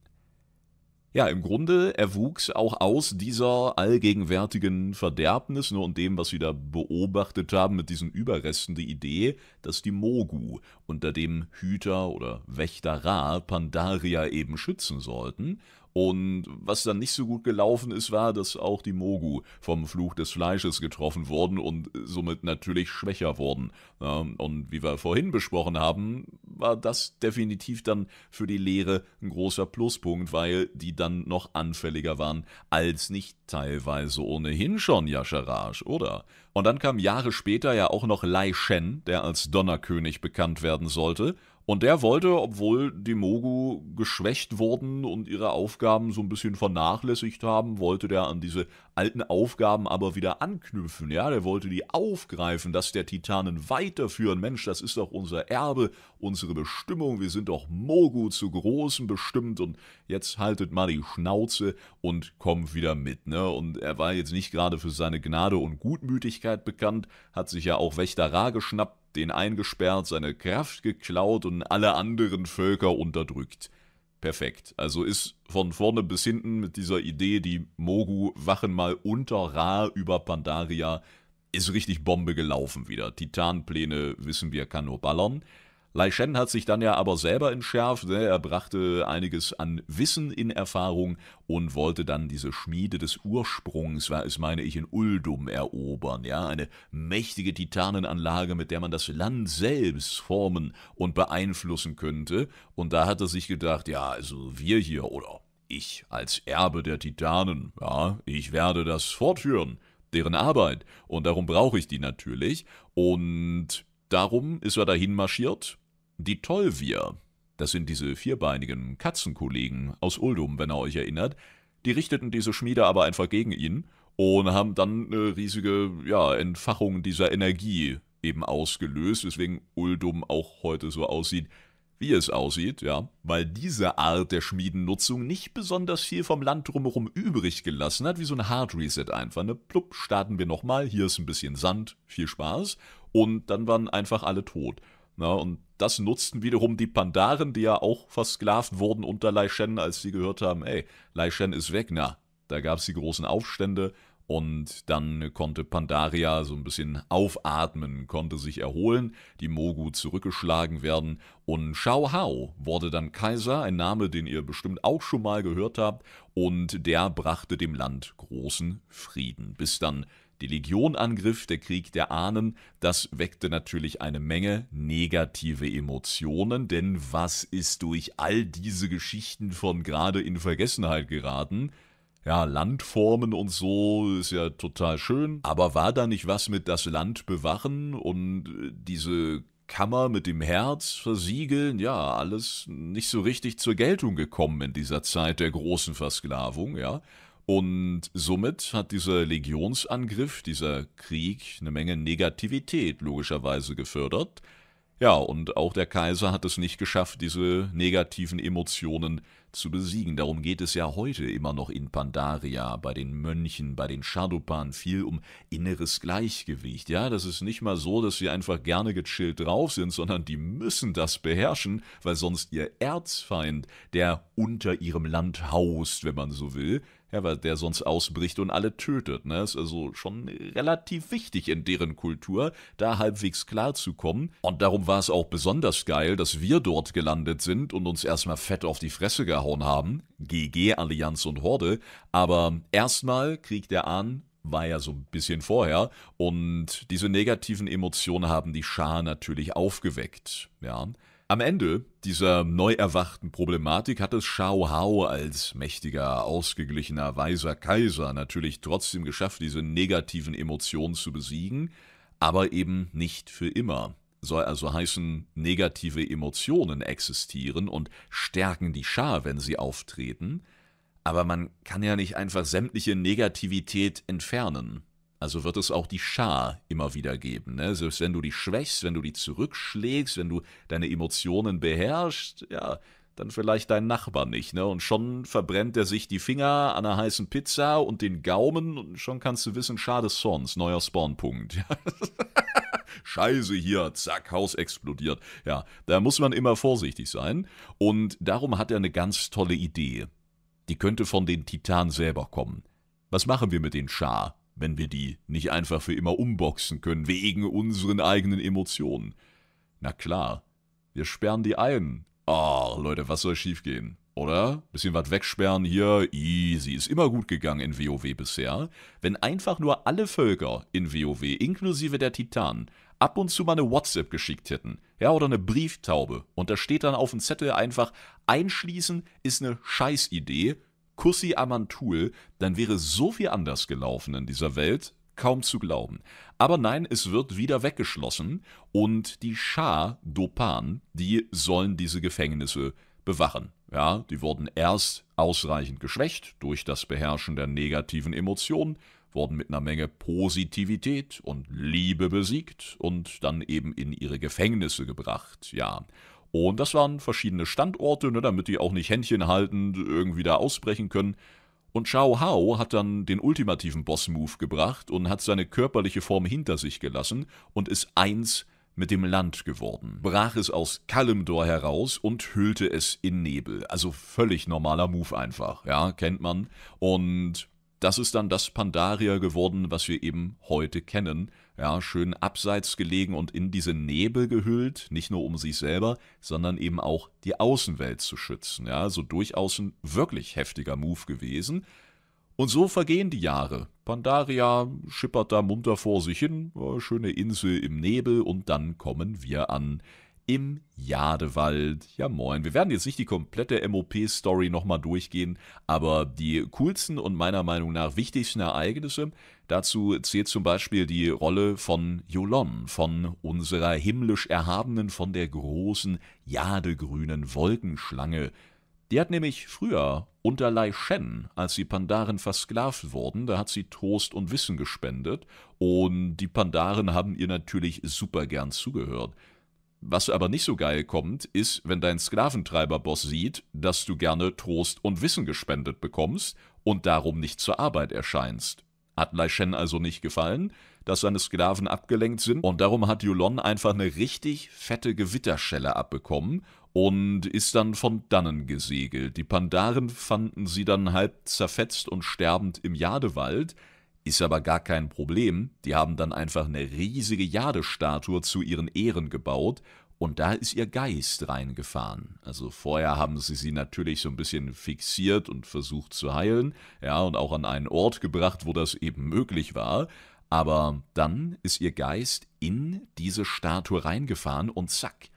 Ja, im Grunde erwuchs auch aus dieser allgegenwärtigen Verderbnis nur ne, und dem, was sie da beobachtet haben mit diesen Überresten, die Idee, dass die Mogu unter dem Hüter oder Wächter Ra Pandaria eben schützen sollten und was dann nicht so gut gelaufen ist, war, dass auch die Mogu vom Fluch des Fleisches getroffen wurden und somit natürlich schwächer wurden. Und wie wir vorhin besprochen haben, war das definitiv dann für die Lehre ein großer Pluspunkt, weil die dann noch anfälliger waren als nicht teilweise ohnehin schon Yasharaj, oder? Und dann kam Jahre später ja auch noch Lai Shen, der als Donnerkönig bekannt werden sollte, und der wollte, obwohl die Mogu geschwächt wurden und ihre Aufgaben so ein bisschen vernachlässigt haben, wollte der an diese alten Aufgaben aber wieder anknüpfen. Ja, der wollte die aufgreifen, dass der Titanen weiterführen. Mensch, das ist doch unser Erbe, unsere Bestimmung. Wir sind doch Mogu zu Großen bestimmt und jetzt haltet mal die Schnauze und kommt wieder mit. Ne? Und er war jetzt nicht gerade für seine Gnade und Gutmütigkeit bekannt, hat sich ja auch Wächter Ra geschnappt den eingesperrt, seine Kraft geklaut und alle anderen Völker unterdrückt. Perfekt. Also ist von vorne bis hinten mit dieser Idee, die Mogu wachen mal unter Ra über Pandaria, ist richtig Bombe gelaufen wieder. Titanpläne, wissen wir, kann nur ballern. Lai Shen hat sich dann ja aber selber entschärft. Ne? Er brachte einiges an Wissen in Erfahrung und wollte dann diese Schmiede des Ursprungs, war es meine ich, in Uldum erobern. Ja, eine mächtige Titanenanlage, mit der man das Land selbst formen und beeinflussen könnte. Und da hat er sich gedacht, ja, also wir hier oder ich als Erbe der Titanen, ja, ich werde das fortführen, deren Arbeit. Und darum brauche ich die natürlich. Und Darum ist er dahin marschiert die Tollwir, das sind diese vierbeinigen Katzenkollegen aus Uldum, wenn ihr euch erinnert, die richteten diese Schmiede aber einfach gegen ihn und haben dann eine riesige ja, Entfachung dieser Energie eben ausgelöst, weswegen Uldum auch heute so aussieht, wie es aussieht, ja, weil diese Art der Schmiedennutzung nicht besonders viel vom Land drumherum übrig gelassen hat, wie so ein Hard Reset einfach. Ne, plupp, starten wir nochmal, hier ist ein bisschen Sand, viel Spaß, und dann waren einfach alle tot. Na, und das nutzten wiederum die Pandaren, die ja auch versklavt wurden unter Lai Shen, als sie gehört haben, ey, Lai Shen ist weg, na. Da gab es die großen Aufstände und dann konnte Pandaria so ein bisschen aufatmen, konnte sich erholen, die Mogu zurückgeschlagen werden und Shao Hao wurde dann Kaiser, ein Name, den ihr bestimmt auch schon mal gehört habt, und der brachte dem Land großen Frieden, bis dann die Legion angriff, der Krieg der Ahnen, das weckte natürlich eine Menge negative Emotionen, denn was ist durch all diese Geschichten von gerade in Vergessenheit geraten? ja, Landformen und so ist ja total schön. Aber war da nicht was mit das Land bewachen und äh, diese Kammer mit dem Herz versiegeln? Ja, alles nicht so richtig zur Geltung gekommen in dieser Zeit der großen Versklavung, ja. Und somit hat dieser Legionsangriff, dieser Krieg, eine Menge Negativität logischerweise gefördert. Ja, und auch der Kaiser hat es nicht geschafft, diese negativen Emotionen zu besiegen. Darum geht es ja heute immer noch in Pandaria, bei den Mönchen, bei den Shadopan, viel um inneres Gleichgewicht. Ja, das ist nicht mal so, dass sie einfach gerne gechillt drauf sind, sondern die müssen das beherrschen, weil sonst ihr Erzfeind, der unter ihrem Land haust, wenn man so will, ja, weil der sonst ausbricht und alle tötet. Ne? Ist also schon relativ wichtig in deren Kultur, da halbwegs klarzukommen. Und darum war es auch besonders geil, dass wir dort gelandet sind und uns erstmal fett auf die Fresse gehauen hinterhergehauen haben. GG Allianz und Horde. Aber erstmal Krieg der Ahnen war ja so ein bisschen vorher und diese negativen Emotionen haben die Schar natürlich aufgeweckt. Ja. Am Ende dieser neu erwachten Problematik hat es Shao Hao als mächtiger, ausgeglichener, weiser Kaiser natürlich trotzdem geschafft, diese negativen Emotionen zu besiegen, aber eben nicht für immer soll also heißen, negative Emotionen existieren und stärken die Schar, wenn sie auftreten, aber man kann ja nicht einfach sämtliche Negativität entfernen. Also wird es auch die Schar immer wieder geben. Ne? Selbst wenn du die schwächst, wenn du die zurückschlägst, wenn du deine Emotionen beherrschst, ja, dann vielleicht dein Nachbar nicht, ne? Und schon verbrennt er sich die Finger an einer heißen Pizza und den Gaumen und schon kannst du wissen, schade Sons, neuer Spawnpunkt. Scheiße hier, zack, Haus explodiert. Ja, da muss man immer vorsichtig sein. Und darum hat er eine ganz tolle Idee. Die könnte von den Titanen selber kommen. Was machen wir mit den Schar, wenn wir die nicht einfach für immer umboxen können, wegen unseren eigenen Emotionen? Na klar, wir sperren die ein Ah, Leute, was soll schief gehen? Oder? Bisschen was wegsperren hier, easy, ist immer gut gegangen in WoW bisher. Wenn einfach nur alle Völker in WoW, inklusive der Titanen, ab und zu mal eine WhatsApp geschickt hätten, ja, oder eine Brieftaube, und da steht dann auf dem Zettel einfach, einschließen ist eine Scheißidee, Kussi Amantul, dann wäre so viel anders gelaufen in dieser Welt, Kaum zu glauben. Aber nein, es wird wieder weggeschlossen und die Schah Dopan, die sollen diese Gefängnisse bewachen. Ja, die wurden erst ausreichend geschwächt durch das Beherrschen der negativen Emotionen, wurden mit einer Menge Positivität und Liebe besiegt und dann eben in ihre Gefängnisse gebracht, ja. Und das waren verschiedene Standorte, ne, damit die auch nicht Händchen haltend irgendwie da ausbrechen können, und Chao Hao hat dann den ultimativen Boss-Move gebracht und hat seine körperliche Form hinter sich gelassen und ist eins mit dem Land geworden, brach es aus Kalimdor heraus und hüllte es in Nebel. Also völlig normaler Move einfach, ja, kennt man. Und das ist dann das Pandaria geworden, was wir eben heute kennen. Ja, schön abseits gelegen und in diese Nebel gehüllt, nicht nur um sich selber, sondern eben auch die Außenwelt zu schützen. Ja, so durchaus ein wirklich heftiger Move gewesen. Und so vergehen die Jahre. Pandaria schippert da munter vor sich hin, äh, schöne Insel im Nebel und dann kommen wir an im Jadewald. Ja moin, wir werden jetzt nicht die komplette MOP-Story nochmal durchgehen, aber die coolsten und meiner Meinung nach wichtigsten Ereignisse, dazu zählt zum Beispiel die Rolle von Yolon, von unserer himmlisch erhabenen, von der großen, jadegrünen Wolkenschlange. Die hat nämlich früher unter Lai Shen, als die Pandaren versklavt wurden, da hat sie Trost und Wissen gespendet und die Pandaren haben ihr natürlich super gern zugehört. Was aber nicht so geil kommt, ist, wenn dein Sklaventreiberboss sieht, dass du gerne Trost und Wissen gespendet bekommst und darum nicht zur Arbeit erscheinst. Hat Lai Shen also nicht gefallen, dass seine Sklaven abgelenkt sind und darum hat Yulon einfach eine richtig fette Gewitterschelle abbekommen und ist dann von dannen gesegelt. Die Pandaren fanden sie dann halb zerfetzt und sterbend im Jadewald, ist aber gar kein Problem, die haben dann einfach eine riesige Jadestatue zu ihren Ehren gebaut und da ist ihr Geist reingefahren. Also vorher haben sie sie natürlich so ein bisschen fixiert und versucht zu heilen, ja, und auch an einen Ort gebracht, wo das eben möglich war. Aber dann ist ihr Geist in diese Statue reingefahren und zack,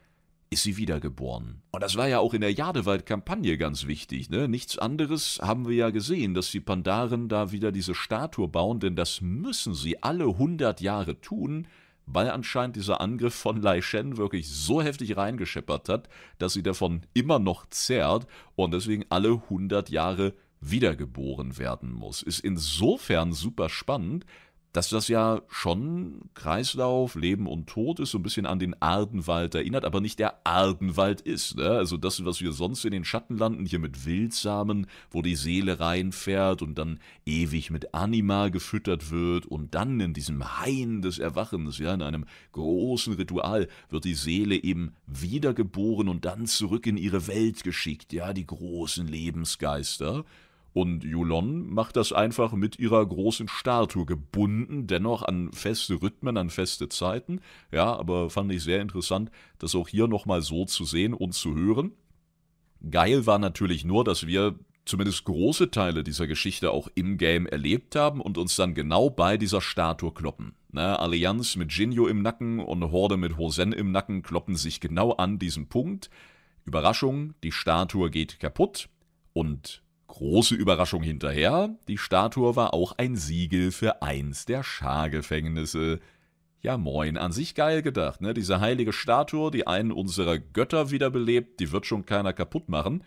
ist sie wiedergeboren. Und das war ja auch in der Jadewald-Kampagne ganz wichtig. Ne? Nichts anderes haben wir ja gesehen, dass die Pandaren da wieder diese Statue bauen, denn das müssen sie alle 100 Jahre tun, weil anscheinend dieser Angriff von Lai Shen wirklich so heftig reingescheppert hat, dass sie davon immer noch zerrt und deswegen alle 100 Jahre wiedergeboren werden muss. Ist insofern super spannend, dass das ja schon Kreislauf, Leben und Tod ist, so ein bisschen an den Ardenwald erinnert, aber nicht der Ardenwald ist. Ne? Also das, was wir sonst in den Schatten landen, hier mit Wildsamen, wo die Seele reinfährt und dann ewig mit Anima gefüttert wird und dann in diesem Hain des Erwachens, ja, in einem großen Ritual, wird die Seele eben wiedergeboren und dann zurück in ihre Welt geschickt, ja, die großen Lebensgeister. Und Yulon macht das einfach mit ihrer großen Statue, gebunden dennoch an feste Rhythmen, an feste Zeiten. Ja, aber fand ich sehr interessant, das auch hier nochmal so zu sehen und zu hören. Geil war natürlich nur, dass wir zumindest große Teile dieser Geschichte auch im Game erlebt haben und uns dann genau bei dieser Statue kloppen. Ne, Allianz mit Jinjo im Nacken und Horde mit Hosen im Nacken kloppen sich genau an diesem Punkt. Überraschung, die Statue geht kaputt und Große Überraschung hinterher, die Statue war auch ein Siegel für eins der Schargefängnisse. Ja moin, an sich geil gedacht, ne? Diese heilige Statue, die einen unserer Götter wiederbelebt, die wird schon keiner kaputt machen.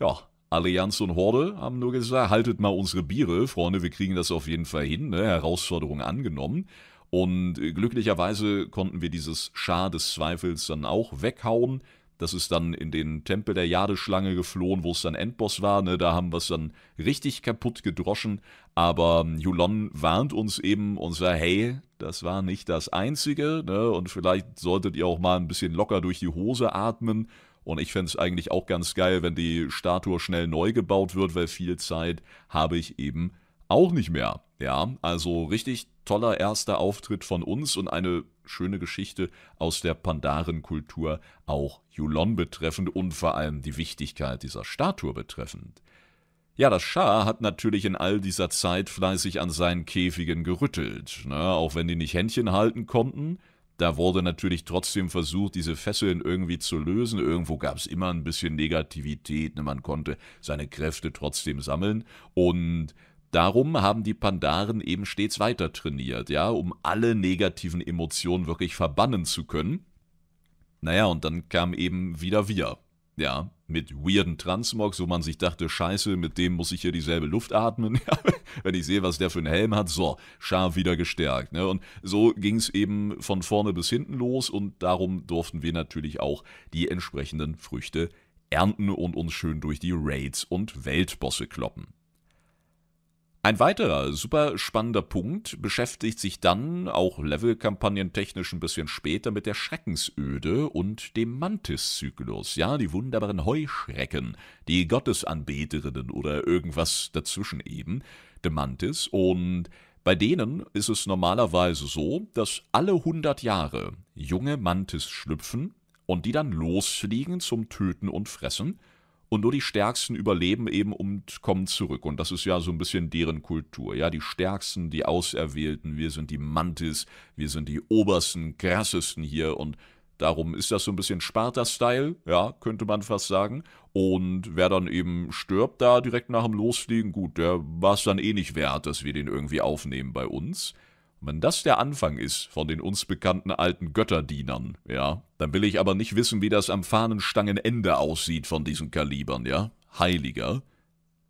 Ja, Allianz und Horde haben nur gesagt, haltet mal unsere Biere, Freunde, wir kriegen das auf jeden Fall hin, ne? Herausforderung angenommen. Und äh, glücklicherweise konnten wir dieses Schar des Zweifels dann auch weghauen. Das ist dann in den Tempel der Jadeschlange geflohen, wo es dann Endboss war. Ne? Da haben wir es dann richtig kaputt gedroschen. Aber ähm, Yulon warnt uns eben und sagt, hey, das war nicht das Einzige. Ne? Und vielleicht solltet ihr auch mal ein bisschen locker durch die Hose atmen. Und ich fände es eigentlich auch ganz geil, wenn die Statue schnell neu gebaut wird, weil viel Zeit habe ich eben auch nicht mehr. Ja, also richtig toller erster Auftritt von uns und eine schöne Geschichte aus der Pandaren-Kultur auch Yulon betreffend und vor allem die Wichtigkeit dieser Statue betreffend. Ja, das Schah hat natürlich in all dieser Zeit fleißig an seinen Käfigen gerüttelt, ne? auch wenn die nicht Händchen halten konnten. Da wurde natürlich trotzdem versucht, diese Fesseln irgendwie zu lösen. Irgendwo gab es immer ein bisschen Negativität. Ne? Man konnte seine Kräfte trotzdem sammeln. Und darum haben die Pandaren eben stets weiter trainiert, ja, um alle negativen Emotionen wirklich verbannen zu können. Naja, und dann kam eben wieder wir. Ja, mit weirden Transmogs, wo man sich dachte, scheiße, mit dem muss ich hier dieselbe Luft atmen. Wenn ich sehe, was der für einen Helm hat, so, scharf wieder gestärkt. Ne? Und so ging es eben von vorne bis hinten los und darum durften wir natürlich auch die entsprechenden Früchte ernten und uns schön durch die Raids und Weltbosse kloppen. Ein weiterer super spannender Punkt beschäftigt sich dann auch Levelkampagnen ein bisschen später mit der Schreckensöde und dem Mantis-Zyklus, ja, die wunderbaren Heuschrecken, die Gottesanbeterinnen oder irgendwas dazwischen eben, dem Mantis und bei denen ist es normalerweise so, dass alle 100 Jahre junge Mantis schlüpfen und die dann losfliegen zum Töten und Fressen und nur die Stärksten überleben eben und kommen zurück. Und das ist ja so ein bisschen deren Kultur. Ja, die Stärksten, die Auserwählten, wir sind die Mantis, wir sind die obersten, krassesten hier und Darum ist das so ein bisschen Sparta-Style, ja, könnte man fast sagen. Und wer dann eben stirbt da direkt nach dem Losfliegen, gut, der war es dann eh nicht wert, dass wir den irgendwie aufnehmen bei uns. Wenn das der Anfang ist von den uns bekannten alten Götterdienern, ja, dann will ich aber nicht wissen, wie das am Fahnenstangenende aussieht von diesen Kalibern, ja? Heiliger.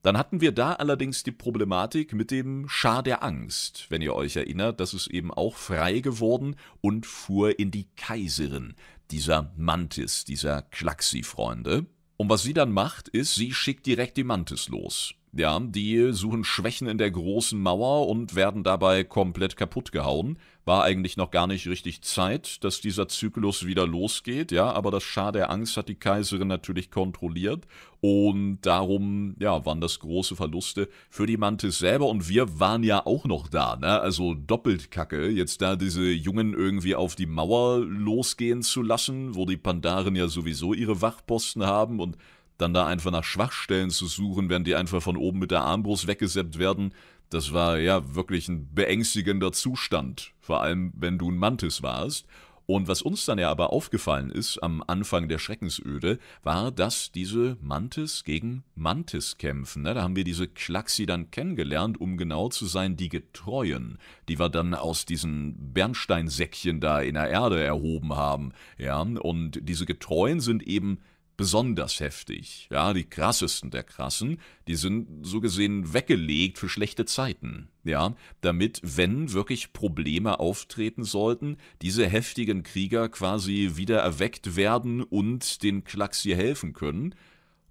Dann hatten wir da allerdings die Problematik mit dem Schar der Angst, wenn ihr euch erinnert, das ist eben auch frei geworden und fuhr in die Kaiserin, dieser Mantis, dieser Klaxi-Freunde. Und was sie dann macht, ist, sie schickt direkt die Mantis los. Ja, die suchen Schwächen in der großen Mauer und werden dabei komplett kaputt gehauen. War eigentlich noch gar nicht richtig Zeit, dass dieser Zyklus wieder losgeht, ja, aber das Schar der Angst hat die Kaiserin natürlich kontrolliert und darum, ja, waren das große Verluste für die Mantis selber und wir waren ja auch noch da, ne, also doppelt kacke, jetzt da diese Jungen irgendwie auf die Mauer losgehen zu lassen, wo die Pandaren ja sowieso ihre Wachposten haben und dann da einfach nach Schwachstellen zu suchen, während die einfach von oben mit der Armbrust weggesäppt werden, das war ja wirklich ein beängstigender Zustand, vor allem wenn du ein Mantis warst. Und was uns dann ja aber aufgefallen ist am Anfang der Schreckensöde, war, dass diese Mantis gegen Mantis kämpfen. Ne? Da haben wir diese Klaxi dann kennengelernt, um genau zu sein, die Getreuen, die wir dann aus diesen Bernsteinsäckchen da in der Erde erhoben haben. Ja, und diese Getreuen sind eben besonders heftig. Ja, die krassesten der krassen, die sind so gesehen weggelegt für schlechte Zeiten. Ja, damit, wenn wirklich Probleme auftreten sollten, diese heftigen Krieger quasi wieder erweckt werden und den Klacks hier helfen können.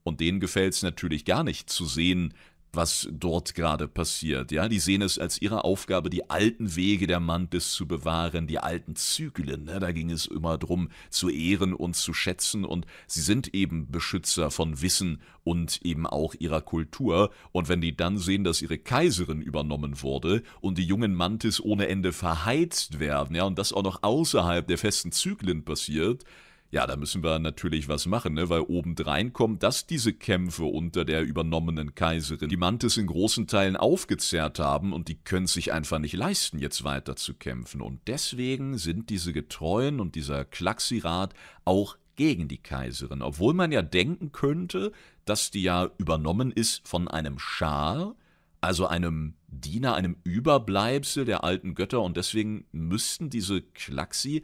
Und denen gefällt es natürlich gar nicht zu sehen, was dort gerade passiert. Ja, die sehen es als ihre Aufgabe, die alten Wege der Mantis zu bewahren, die alten Zyklen. Ne? Da ging es immer darum, zu ehren und zu schätzen. Und sie sind eben Beschützer von Wissen und eben auch ihrer Kultur. Und wenn die dann sehen, dass ihre Kaiserin übernommen wurde und die jungen Mantis ohne Ende verheizt werden, ja, und das auch noch außerhalb der festen Zyklen passiert, ja, da müssen wir natürlich was machen, ne? weil obendrein kommt, dass diese Kämpfe unter der übernommenen Kaiserin die Mantis in großen Teilen aufgezehrt haben und die können sich einfach nicht leisten, jetzt weiter zu kämpfen. Und deswegen sind diese Getreuen und dieser Klaxirat auch gegen die Kaiserin, obwohl man ja denken könnte, dass die ja übernommen ist von einem Schar, also einem Diener, einem Überbleibsel der alten Götter und deswegen müssten diese Klaxi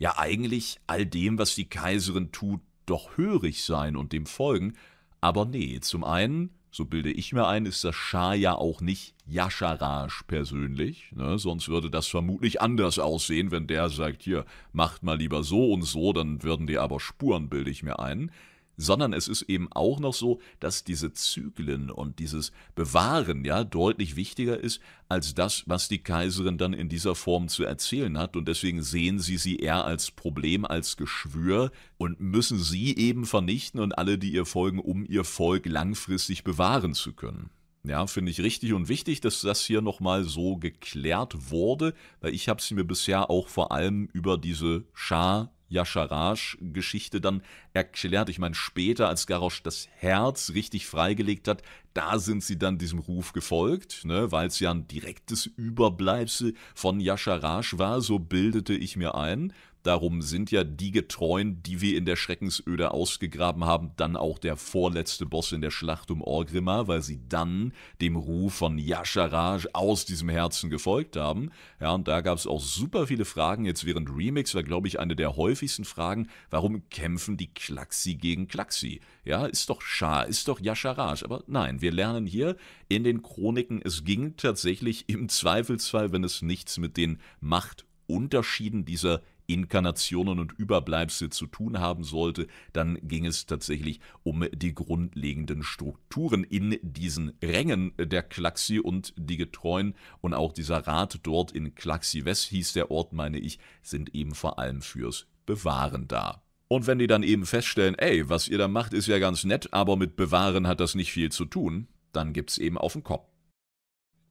ja eigentlich all dem, was die Kaiserin tut, doch hörig sein und dem folgen. Aber nee, zum einen, so bilde ich mir ein, ist das Schah ja auch nicht Jascharasch persönlich, ne? sonst würde das vermutlich anders aussehen, wenn der sagt, hier, macht mal lieber so und so, dann würden die aber spuren, bilde ich mir ein sondern es ist eben auch noch so, dass diese Zyklen und dieses Bewahren ja deutlich wichtiger ist als das, was die Kaiserin dann in dieser Form zu erzählen hat. Und deswegen sehen sie sie eher als Problem, als Geschwür und müssen sie eben vernichten und alle, die ihr folgen, um ihr Volk langfristig bewahren zu können. Ja, finde ich richtig und wichtig, dass das hier nochmal so geklärt wurde, weil ich habe sie mir bisher auch vor allem über diese Schar Yasharaj-Geschichte dann erklärt. Ich meine, später, als Garrosh das Herz richtig freigelegt hat, da sind sie dann diesem Ruf gefolgt, ne, weil es ja ein direktes Überbleibsel von Yasharaj war, so bildete ich mir ein. Darum sind ja die Getreuen, die wir in der Schreckensöde ausgegraben haben, dann auch der vorletzte Boss in der Schlacht um Orgrimmar, weil sie dann dem Ruf von Yasharaj aus diesem Herzen gefolgt haben. Ja, und da gab es auch super viele Fragen. Jetzt während Remix war, glaube ich, eine der häufigsten Fragen, warum kämpfen die Klaxi gegen Klaxi? Ja, ist doch Schar, ist doch Yasharaj. Aber nein, wir lernen hier in den Chroniken, es ging tatsächlich im Zweifelsfall, wenn es nichts mit den Machtunterschieden dieser Inkarnationen und Überbleibsel zu tun haben sollte, dann ging es tatsächlich um die grundlegenden Strukturen in diesen Rängen der Klaxi und die Getreuen und auch dieser Rat dort in Klaxi West hieß der Ort, meine ich, sind eben vor allem fürs Bewahren da. Und wenn die dann eben feststellen, ey, was ihr da macht, ist ja ganz nett, aber mit Bewahren hat das nicht viel zu tun, dann gibt's eben auf den Kopf.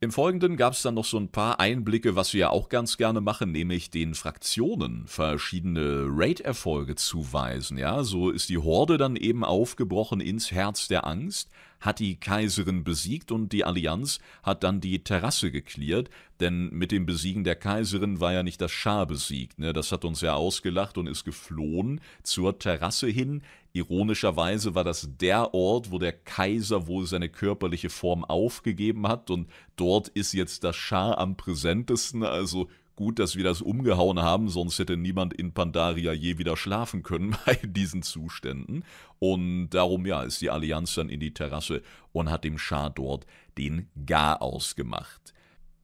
Im Folgenden gab es dann noch so ein paar Einblicke, was wir ja auch ganz gerne machen, nämlich den Fraktionen verschiedene Raid-Erfolge zuweisen. Ja, so ist die Horde dann eben aufgebrochen ins Herz der Angst, hat die Kaiserin besiegt und die Allianz hat dann die Terrasse geklärt, denn mit dem Besiegen der Kaiserin war ja nicht das Schar besiegt, ne? das hat uns ja ausgelacht und ist geflohen zur Terrasse hin, Ironischerweise war das der Ort, wo der Kaiser wohl seine körperliche Form aufgegeben hat und dort ist jetzt das Schah am präsentesten, also gut, dass wir das umgehauen haben, sonst hätte niemand in Pandaria je wieder schlafen können bei diesen Zuständen. Und darum ja ist die Allianz dann in die Terrasse und hat dem Schah dort den Gar ausgemacht.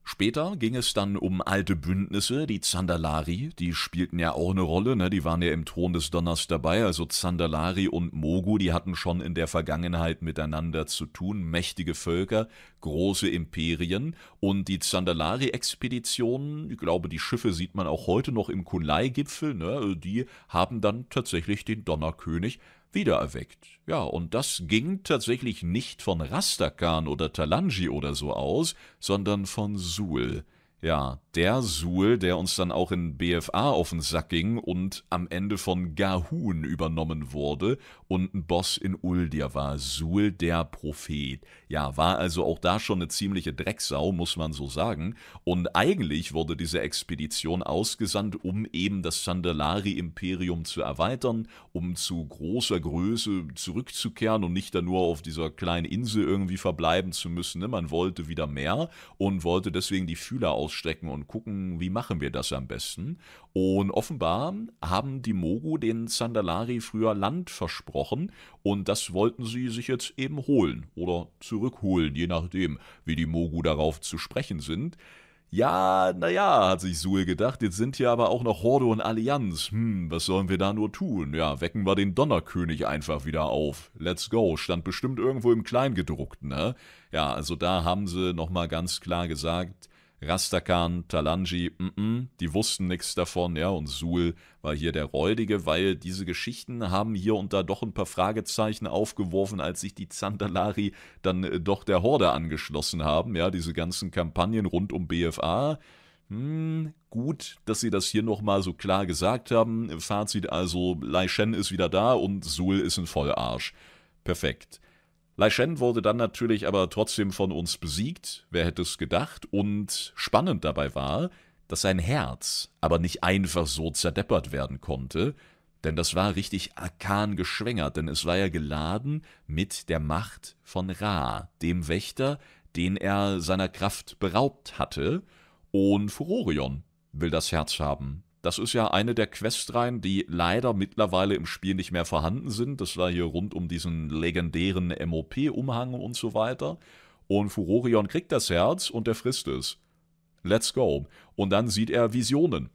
Später ging es dann um alte Bündnisse, die Zandalari, die spielten ja auch eine Rolle, ne? die waren ja im Thron des Donners dabei, also Zandalari und Mogu, die hatten schon in der Vergangenheit miteinander zu tun, mächtige Völker, große Imperien und die Zandalari-Expeditionen, ich glaube, die Schiffe sieht man auch heute noch im Kunlai-Gipfel, ne? Also die haben dann tatsächlich den Donnerkönig wiedererweckt. Ja, und das ging tatsächlich nicht von Rastakan oder Talanji oder so aus, sondern von Suhl. Ja, der Suhl, der uns dann auch in BFA auf den Sack ging und am Ende von Gahun übernommen wurde und ein Boss in Uldir war, Suhl der Prophet. Ja, war also auch da schon eine ziemliche Drecksau, muss man so sagen. Und eigentlich wurde diese Expedition ausgesandt, um eben das Sandalari-Imperium zu erweitern, um zu großer Größe zurückzukehren und nicht dann nur auf dieser kleinen Insel irgendwie verbleiben zu müssen. Ne? Man wollte wieder mehr und wollte deswegen die Fühler ausstrecken und gucken, wie machen wir das am besten. Und offenbar haben die Mogu den Sandalari früher Land versprochen und das wollten sie sich jetzt eben holen oder zurückholen, je nachdem, wie die Mogu darauf zu sprechen sind. Ja, naja, hat sich Suhl gedacht, jetzt sind hier aber auch noch Horde und Allianz. Hm, was sollen wir da nur tun? Ja, wecken wir den Donnerkönig einfach wieder auf. Let's go, stand bestimmt irgendwo im Kleingedruckten, ne? Ja, also da haben sie nochmal ganz klar gesagt, Rastakan, Talanji, m -m, die wussten nichts davon, ja, und Suhl war hier der Räudige, weil diese Geschichten haben hier und da doch ein paar Fragezeichen aufgeworfen, als sich die Zandalari dann äh, doch der Horde angeschlossen haben, ja, diese ganzen Kampagnen rund um BFA. Hm, gut, dass sie das hier nochmal so klar gesagt haben. Fazit also, Lai Shen ist wieder da und Suhl ist ein Vollarsch. Perfekt. Lai Shen wurde dann natürlich aber trotzdem von uns besiegt, wer hätte es gedacht, und spannend dabei war, dass sein Herz aber nicht einfach so zerdeppert werden konnte, denn das war richtig Akan geschwängert, denn es war ja geladen mit der Macht von Ra, dem Wächter, den er seiner Kraft beraubt hatte, und Furorion will das Herz haben. Das ist ja eine der Questreihen, die leider mittlerweile im Spiel nicht mehr vorhanden sind. Das war hier rund um diesen legendären MOP-Umhang und so weiter. Und Furorion kriegt das Herz und er frisst es. Let's go. Und dann sieht er Visionen.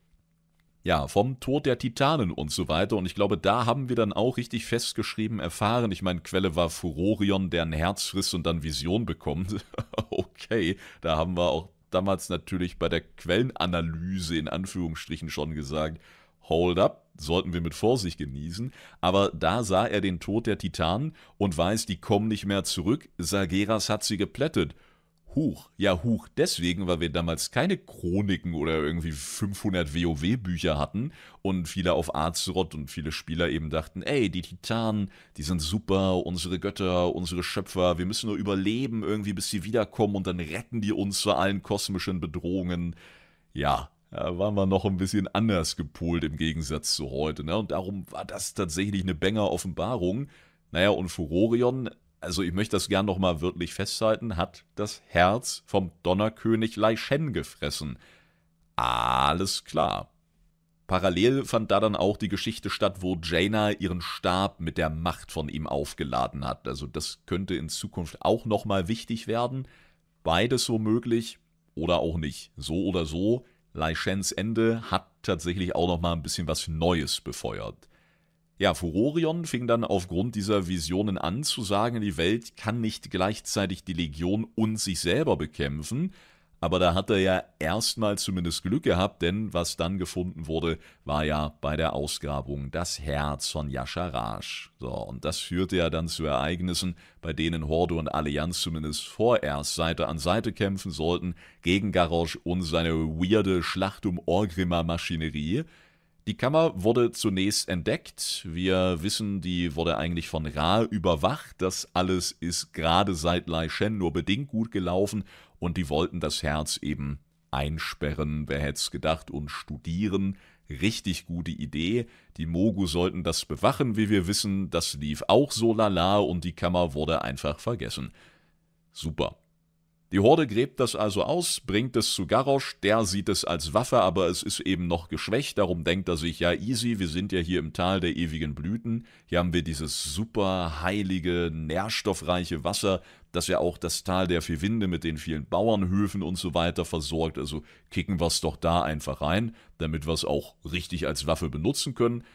Ja, vom Tod der Titanen und so weiter. Und ich glaube, da haben wir dann auch richtig festgeschrieben erfahren. Ich meine, Quelle war Furorion, der ein Herz frisst und dann Vision bekommt. okay, da haben wir auch damals natürlich bei der Quellenanalyse in Anführungsstrichen schon gesagt, hold up, sollten wir mit Vorsicht genießen, aber da sah er den Tod der Titanen und weiß, die kommen nicht mehr zurück, Sageras hat sie geplättet Huch, ja Huch, deswegen, weil wir damals keine Chroniken oder irgendwie 500 WoW-Bücher hatten und viele auf Azeroth und viele Spieler eben dachten, ey, die Titanen, die sind super, unsere Götter, unsere Schöpfer, wir müssen nur überleben irgendwie, bis sie wiederkommen und dann retten die uns vor allen kosmischen Bedrohungen. Ja, da waren wir noch ein bisschen anders gepolt im Gegensatz zu heute, ne? Und darum war das tatsächlich eine Banger-Offenbarung. Naja, und Furorion also ich möchte das gern nochmal wirklich festhalten, hat das Herz vom Donnerkönig Laishen gefressen. Alles klar. Parallel fand da dann auch die Geschichte statt, wo Jaina ihren Stab mit der Macht von ihm aufgeladen hat. Also das könnte in Zukunft auch nochmal wichtig werden. Beides womöglich oder auch nicht. So oder so, Laishens Ende hat tatsächlich auch nochmal ein bisschen was Neues befeuert. Ja, Furorion fing dann aufgrund dieser Visionen an zu sagen, die Welt kann nicht gleichzeitig die Legion und sich selber bekämpfen, aber da hat er ja erstmal zumindest Glück gehabt, denn was dann gefunden wurde, war ja bei der Ausgrabung das Herz von Yasharaj. So, und das führte ja dann zu Ereignissen, bei denen Horde und Allianz zumindest vorerst Seite an Seite kämpfen sollten, gegen Garrosh und seine weirde Schlacht um Orgrimmar-Maschinerie. Die Kammer wurde zunächst entdeckt. Wir wissen, die wurde eigentlich von Ra überwacht. Das alles ist gerade seit Lai Shen nur bedingt gut gelaufen und die wollten das Herz eben einsperren, wer hätte es gedacht, und studieren. Richtig gute Idee. Die Mogu sollten das bewachen, wie wir wissen. Das lief auch so lala und die Kammer wurde einfach vergessen. Super. Die Horde gräbt das also aus, bringt es zu Garrosh, der sieht es als Waffe, aber es ist eben noch geschwächt, darum denkt er sich, ja easy, wir sind ja hier im Tal der ewigen Blüten, hier haben wir dieses super heilige, nährstoffreiche Wasser, das ja auch das Tal der vier Winde mit den vielen Bauernhöfen und so weiter versorgt, also kicken wir es doch da einfach rein, damit wir es auch richtig als Waffe benutzen können.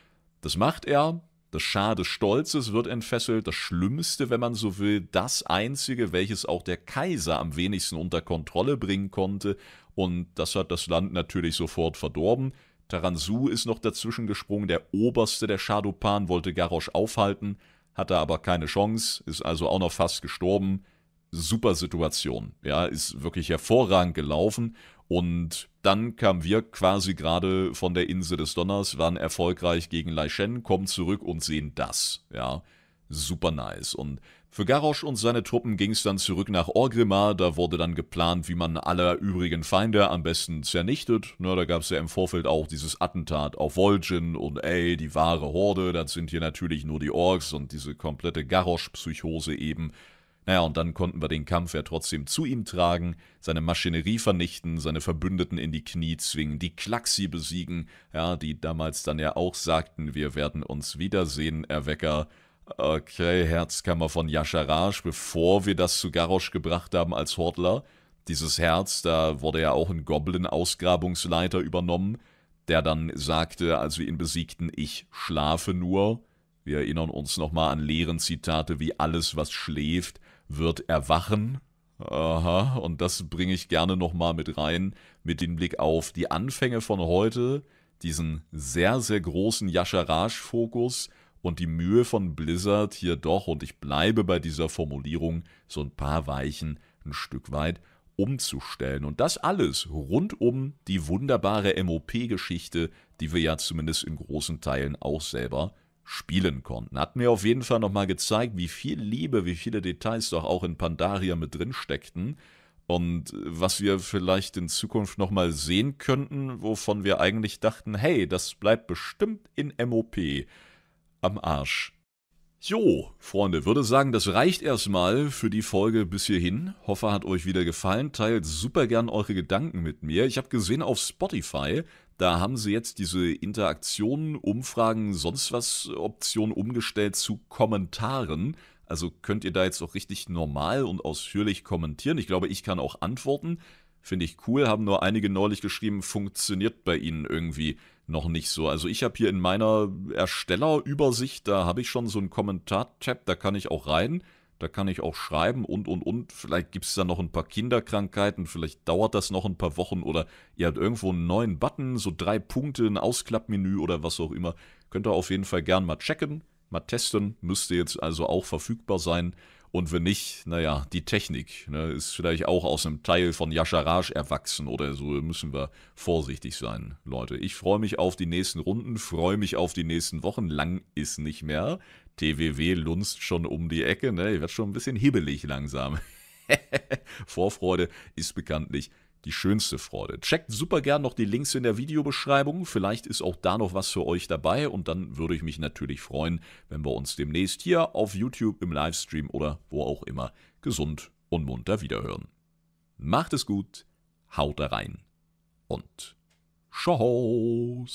Das macht er, das Schar des Stolzes wird entfesselt, das Schlimmste, wenn man so will, das Einzige, welches auch der Kaiser am wenigsten unter Kontrolle bringen konnte, und das hat das Land natürlich sofort verdorben. Taransu ist noch dazwischen gesprungen, der Oberste der Shadopan wollte Garrosh aufhalten, hatte aber keine Chance, ist also auch noch fast gestorben. Super Situation, ja, ist wirklich hervorragend gelaufen und dann kamen wir quasi gerade von der Insel des Donners, waren erfolgreich gegen Laishen, kommen zurück und sehen das. Ja, super nice. Und für Garrosh und seine Truppen ging es dann zurück nach Orgrimmar, da wurde dann geplant, wie man alle übrigen Feinde am besten zernichtet. Na, ne, da gab es ja im Vorfeld auch dieses Attentat auf Vol'jin und ey, die wahre Horde, das sind hier natürlich nur die Orks und diese komplette Garrosh-Psychose eben. Naja, und dann konnten wir den Kampf ja trotzdem zu ihm tragen, seine Maschinerie vernichten, seine Verbündeten in die Knie zwingen, die Klaxi besiegen, ja, die damals dann ja auch sagten, wir werden uns wiedersehen, Erwecker. Okay, Herzkammer von Yasharaj, bevor wir das zu Garrosh gebracht haben als Hortler. Dieses Herz, da wurde ja auch ein Goblin-Ausgrabungsleiter übernommen, der dann sagte, als wir ihn besiegten, ich schlafe nur. Wir erinnern uns nochmal an leeren Zitate wie alles, was schläft wird erwachen. Aha, und das bringe ich gerne nochmal mit rein, mit dem Blick auf die Anfänge von heute, diesen sehr, sehr großen Yasharaj-Fokus und die Mühe von Blizzard hier doch, und ich bleibe bei dieser Formulierung, so ein paar Weichen ein Stück weit umzustellen. Und das alles rund um die wunderbare MOP-Geschichte, die wir ja zumindest in großen Teilen auch selber spielen konnten. Hat mir auf jeden Fall nochmal gezeigt, wie viel Liebe, wie viele Details doch auch in Pandaria mit drin steckten und äh, was wir vielleicht in Zukunft nochmal sehen könnten, wovon wir eigentlich dachten, hey, das bleibt bestimmt in MOP am Arsch. Jo, Freunde, würde sagen, das reicht erstmal für die Folge bis hierhin. Hoffe, hat euch wieder gefallen. Teilt super gern eure Gedanken mit mir. Ich habe gesehen, auf Spotify da haben sie jetzt diese Interaktion, Umfragen, sonst was äh, Option umgestellt zu Kommentaren. Also könnt ihr da jetzt auch richtig normal und ausführlich kommentieren. Ich glaube, ich kann auch antworten. Finde ich cool, haben nur einige neulich geschrieben, funktioniert bei ihnen irgendwie noch nicht so. Also ich habe hier in meiner Erstellerübersicht, da habe ich schon so einen Kommentar-Tab, da kann ich auch rein da kann ich auch schreiben und, und, und. Vielleicht gibt es da noch ein paar Kinderkrankheiten, vielleicht dauert das noch ein paar Wochen oder ihr habt irgendwo einen neuen Button, so drei Punkte, ein Ausklappmenü oder was auch immer. Könnt ihr auf jeden Fall gern mal checken, mal testen. Müsste jetzt also auch verfügbar sein. Und wenn nicht, naja, die Technik ne, ist vielleicht auch aus einem Teil von Yasharaj erwachsen oder so. Müssen wir vorsichtig sein, Leute. Ich freue mich auf die nächsten Runden, freue mich auf die nächsten Wochen. Lang ist nicht mehr. TWW lunzt schon um die Ecke, ne? Ihr werdet schon ein bisschen hibbelig langsam. Vorfreude ist bekanntlich die schönste Freude. Checkt super gern noch die Links in der Videobeschreibung. Vielleicht ist auch da noch was für euch dabei und dann würde ich mich natürlich freuen, wenn wir uns demnächst hier auf YouTube im Livestream oder wo auch immer gesund und munter wiederhören. Macht es gut, haut rein und tschau!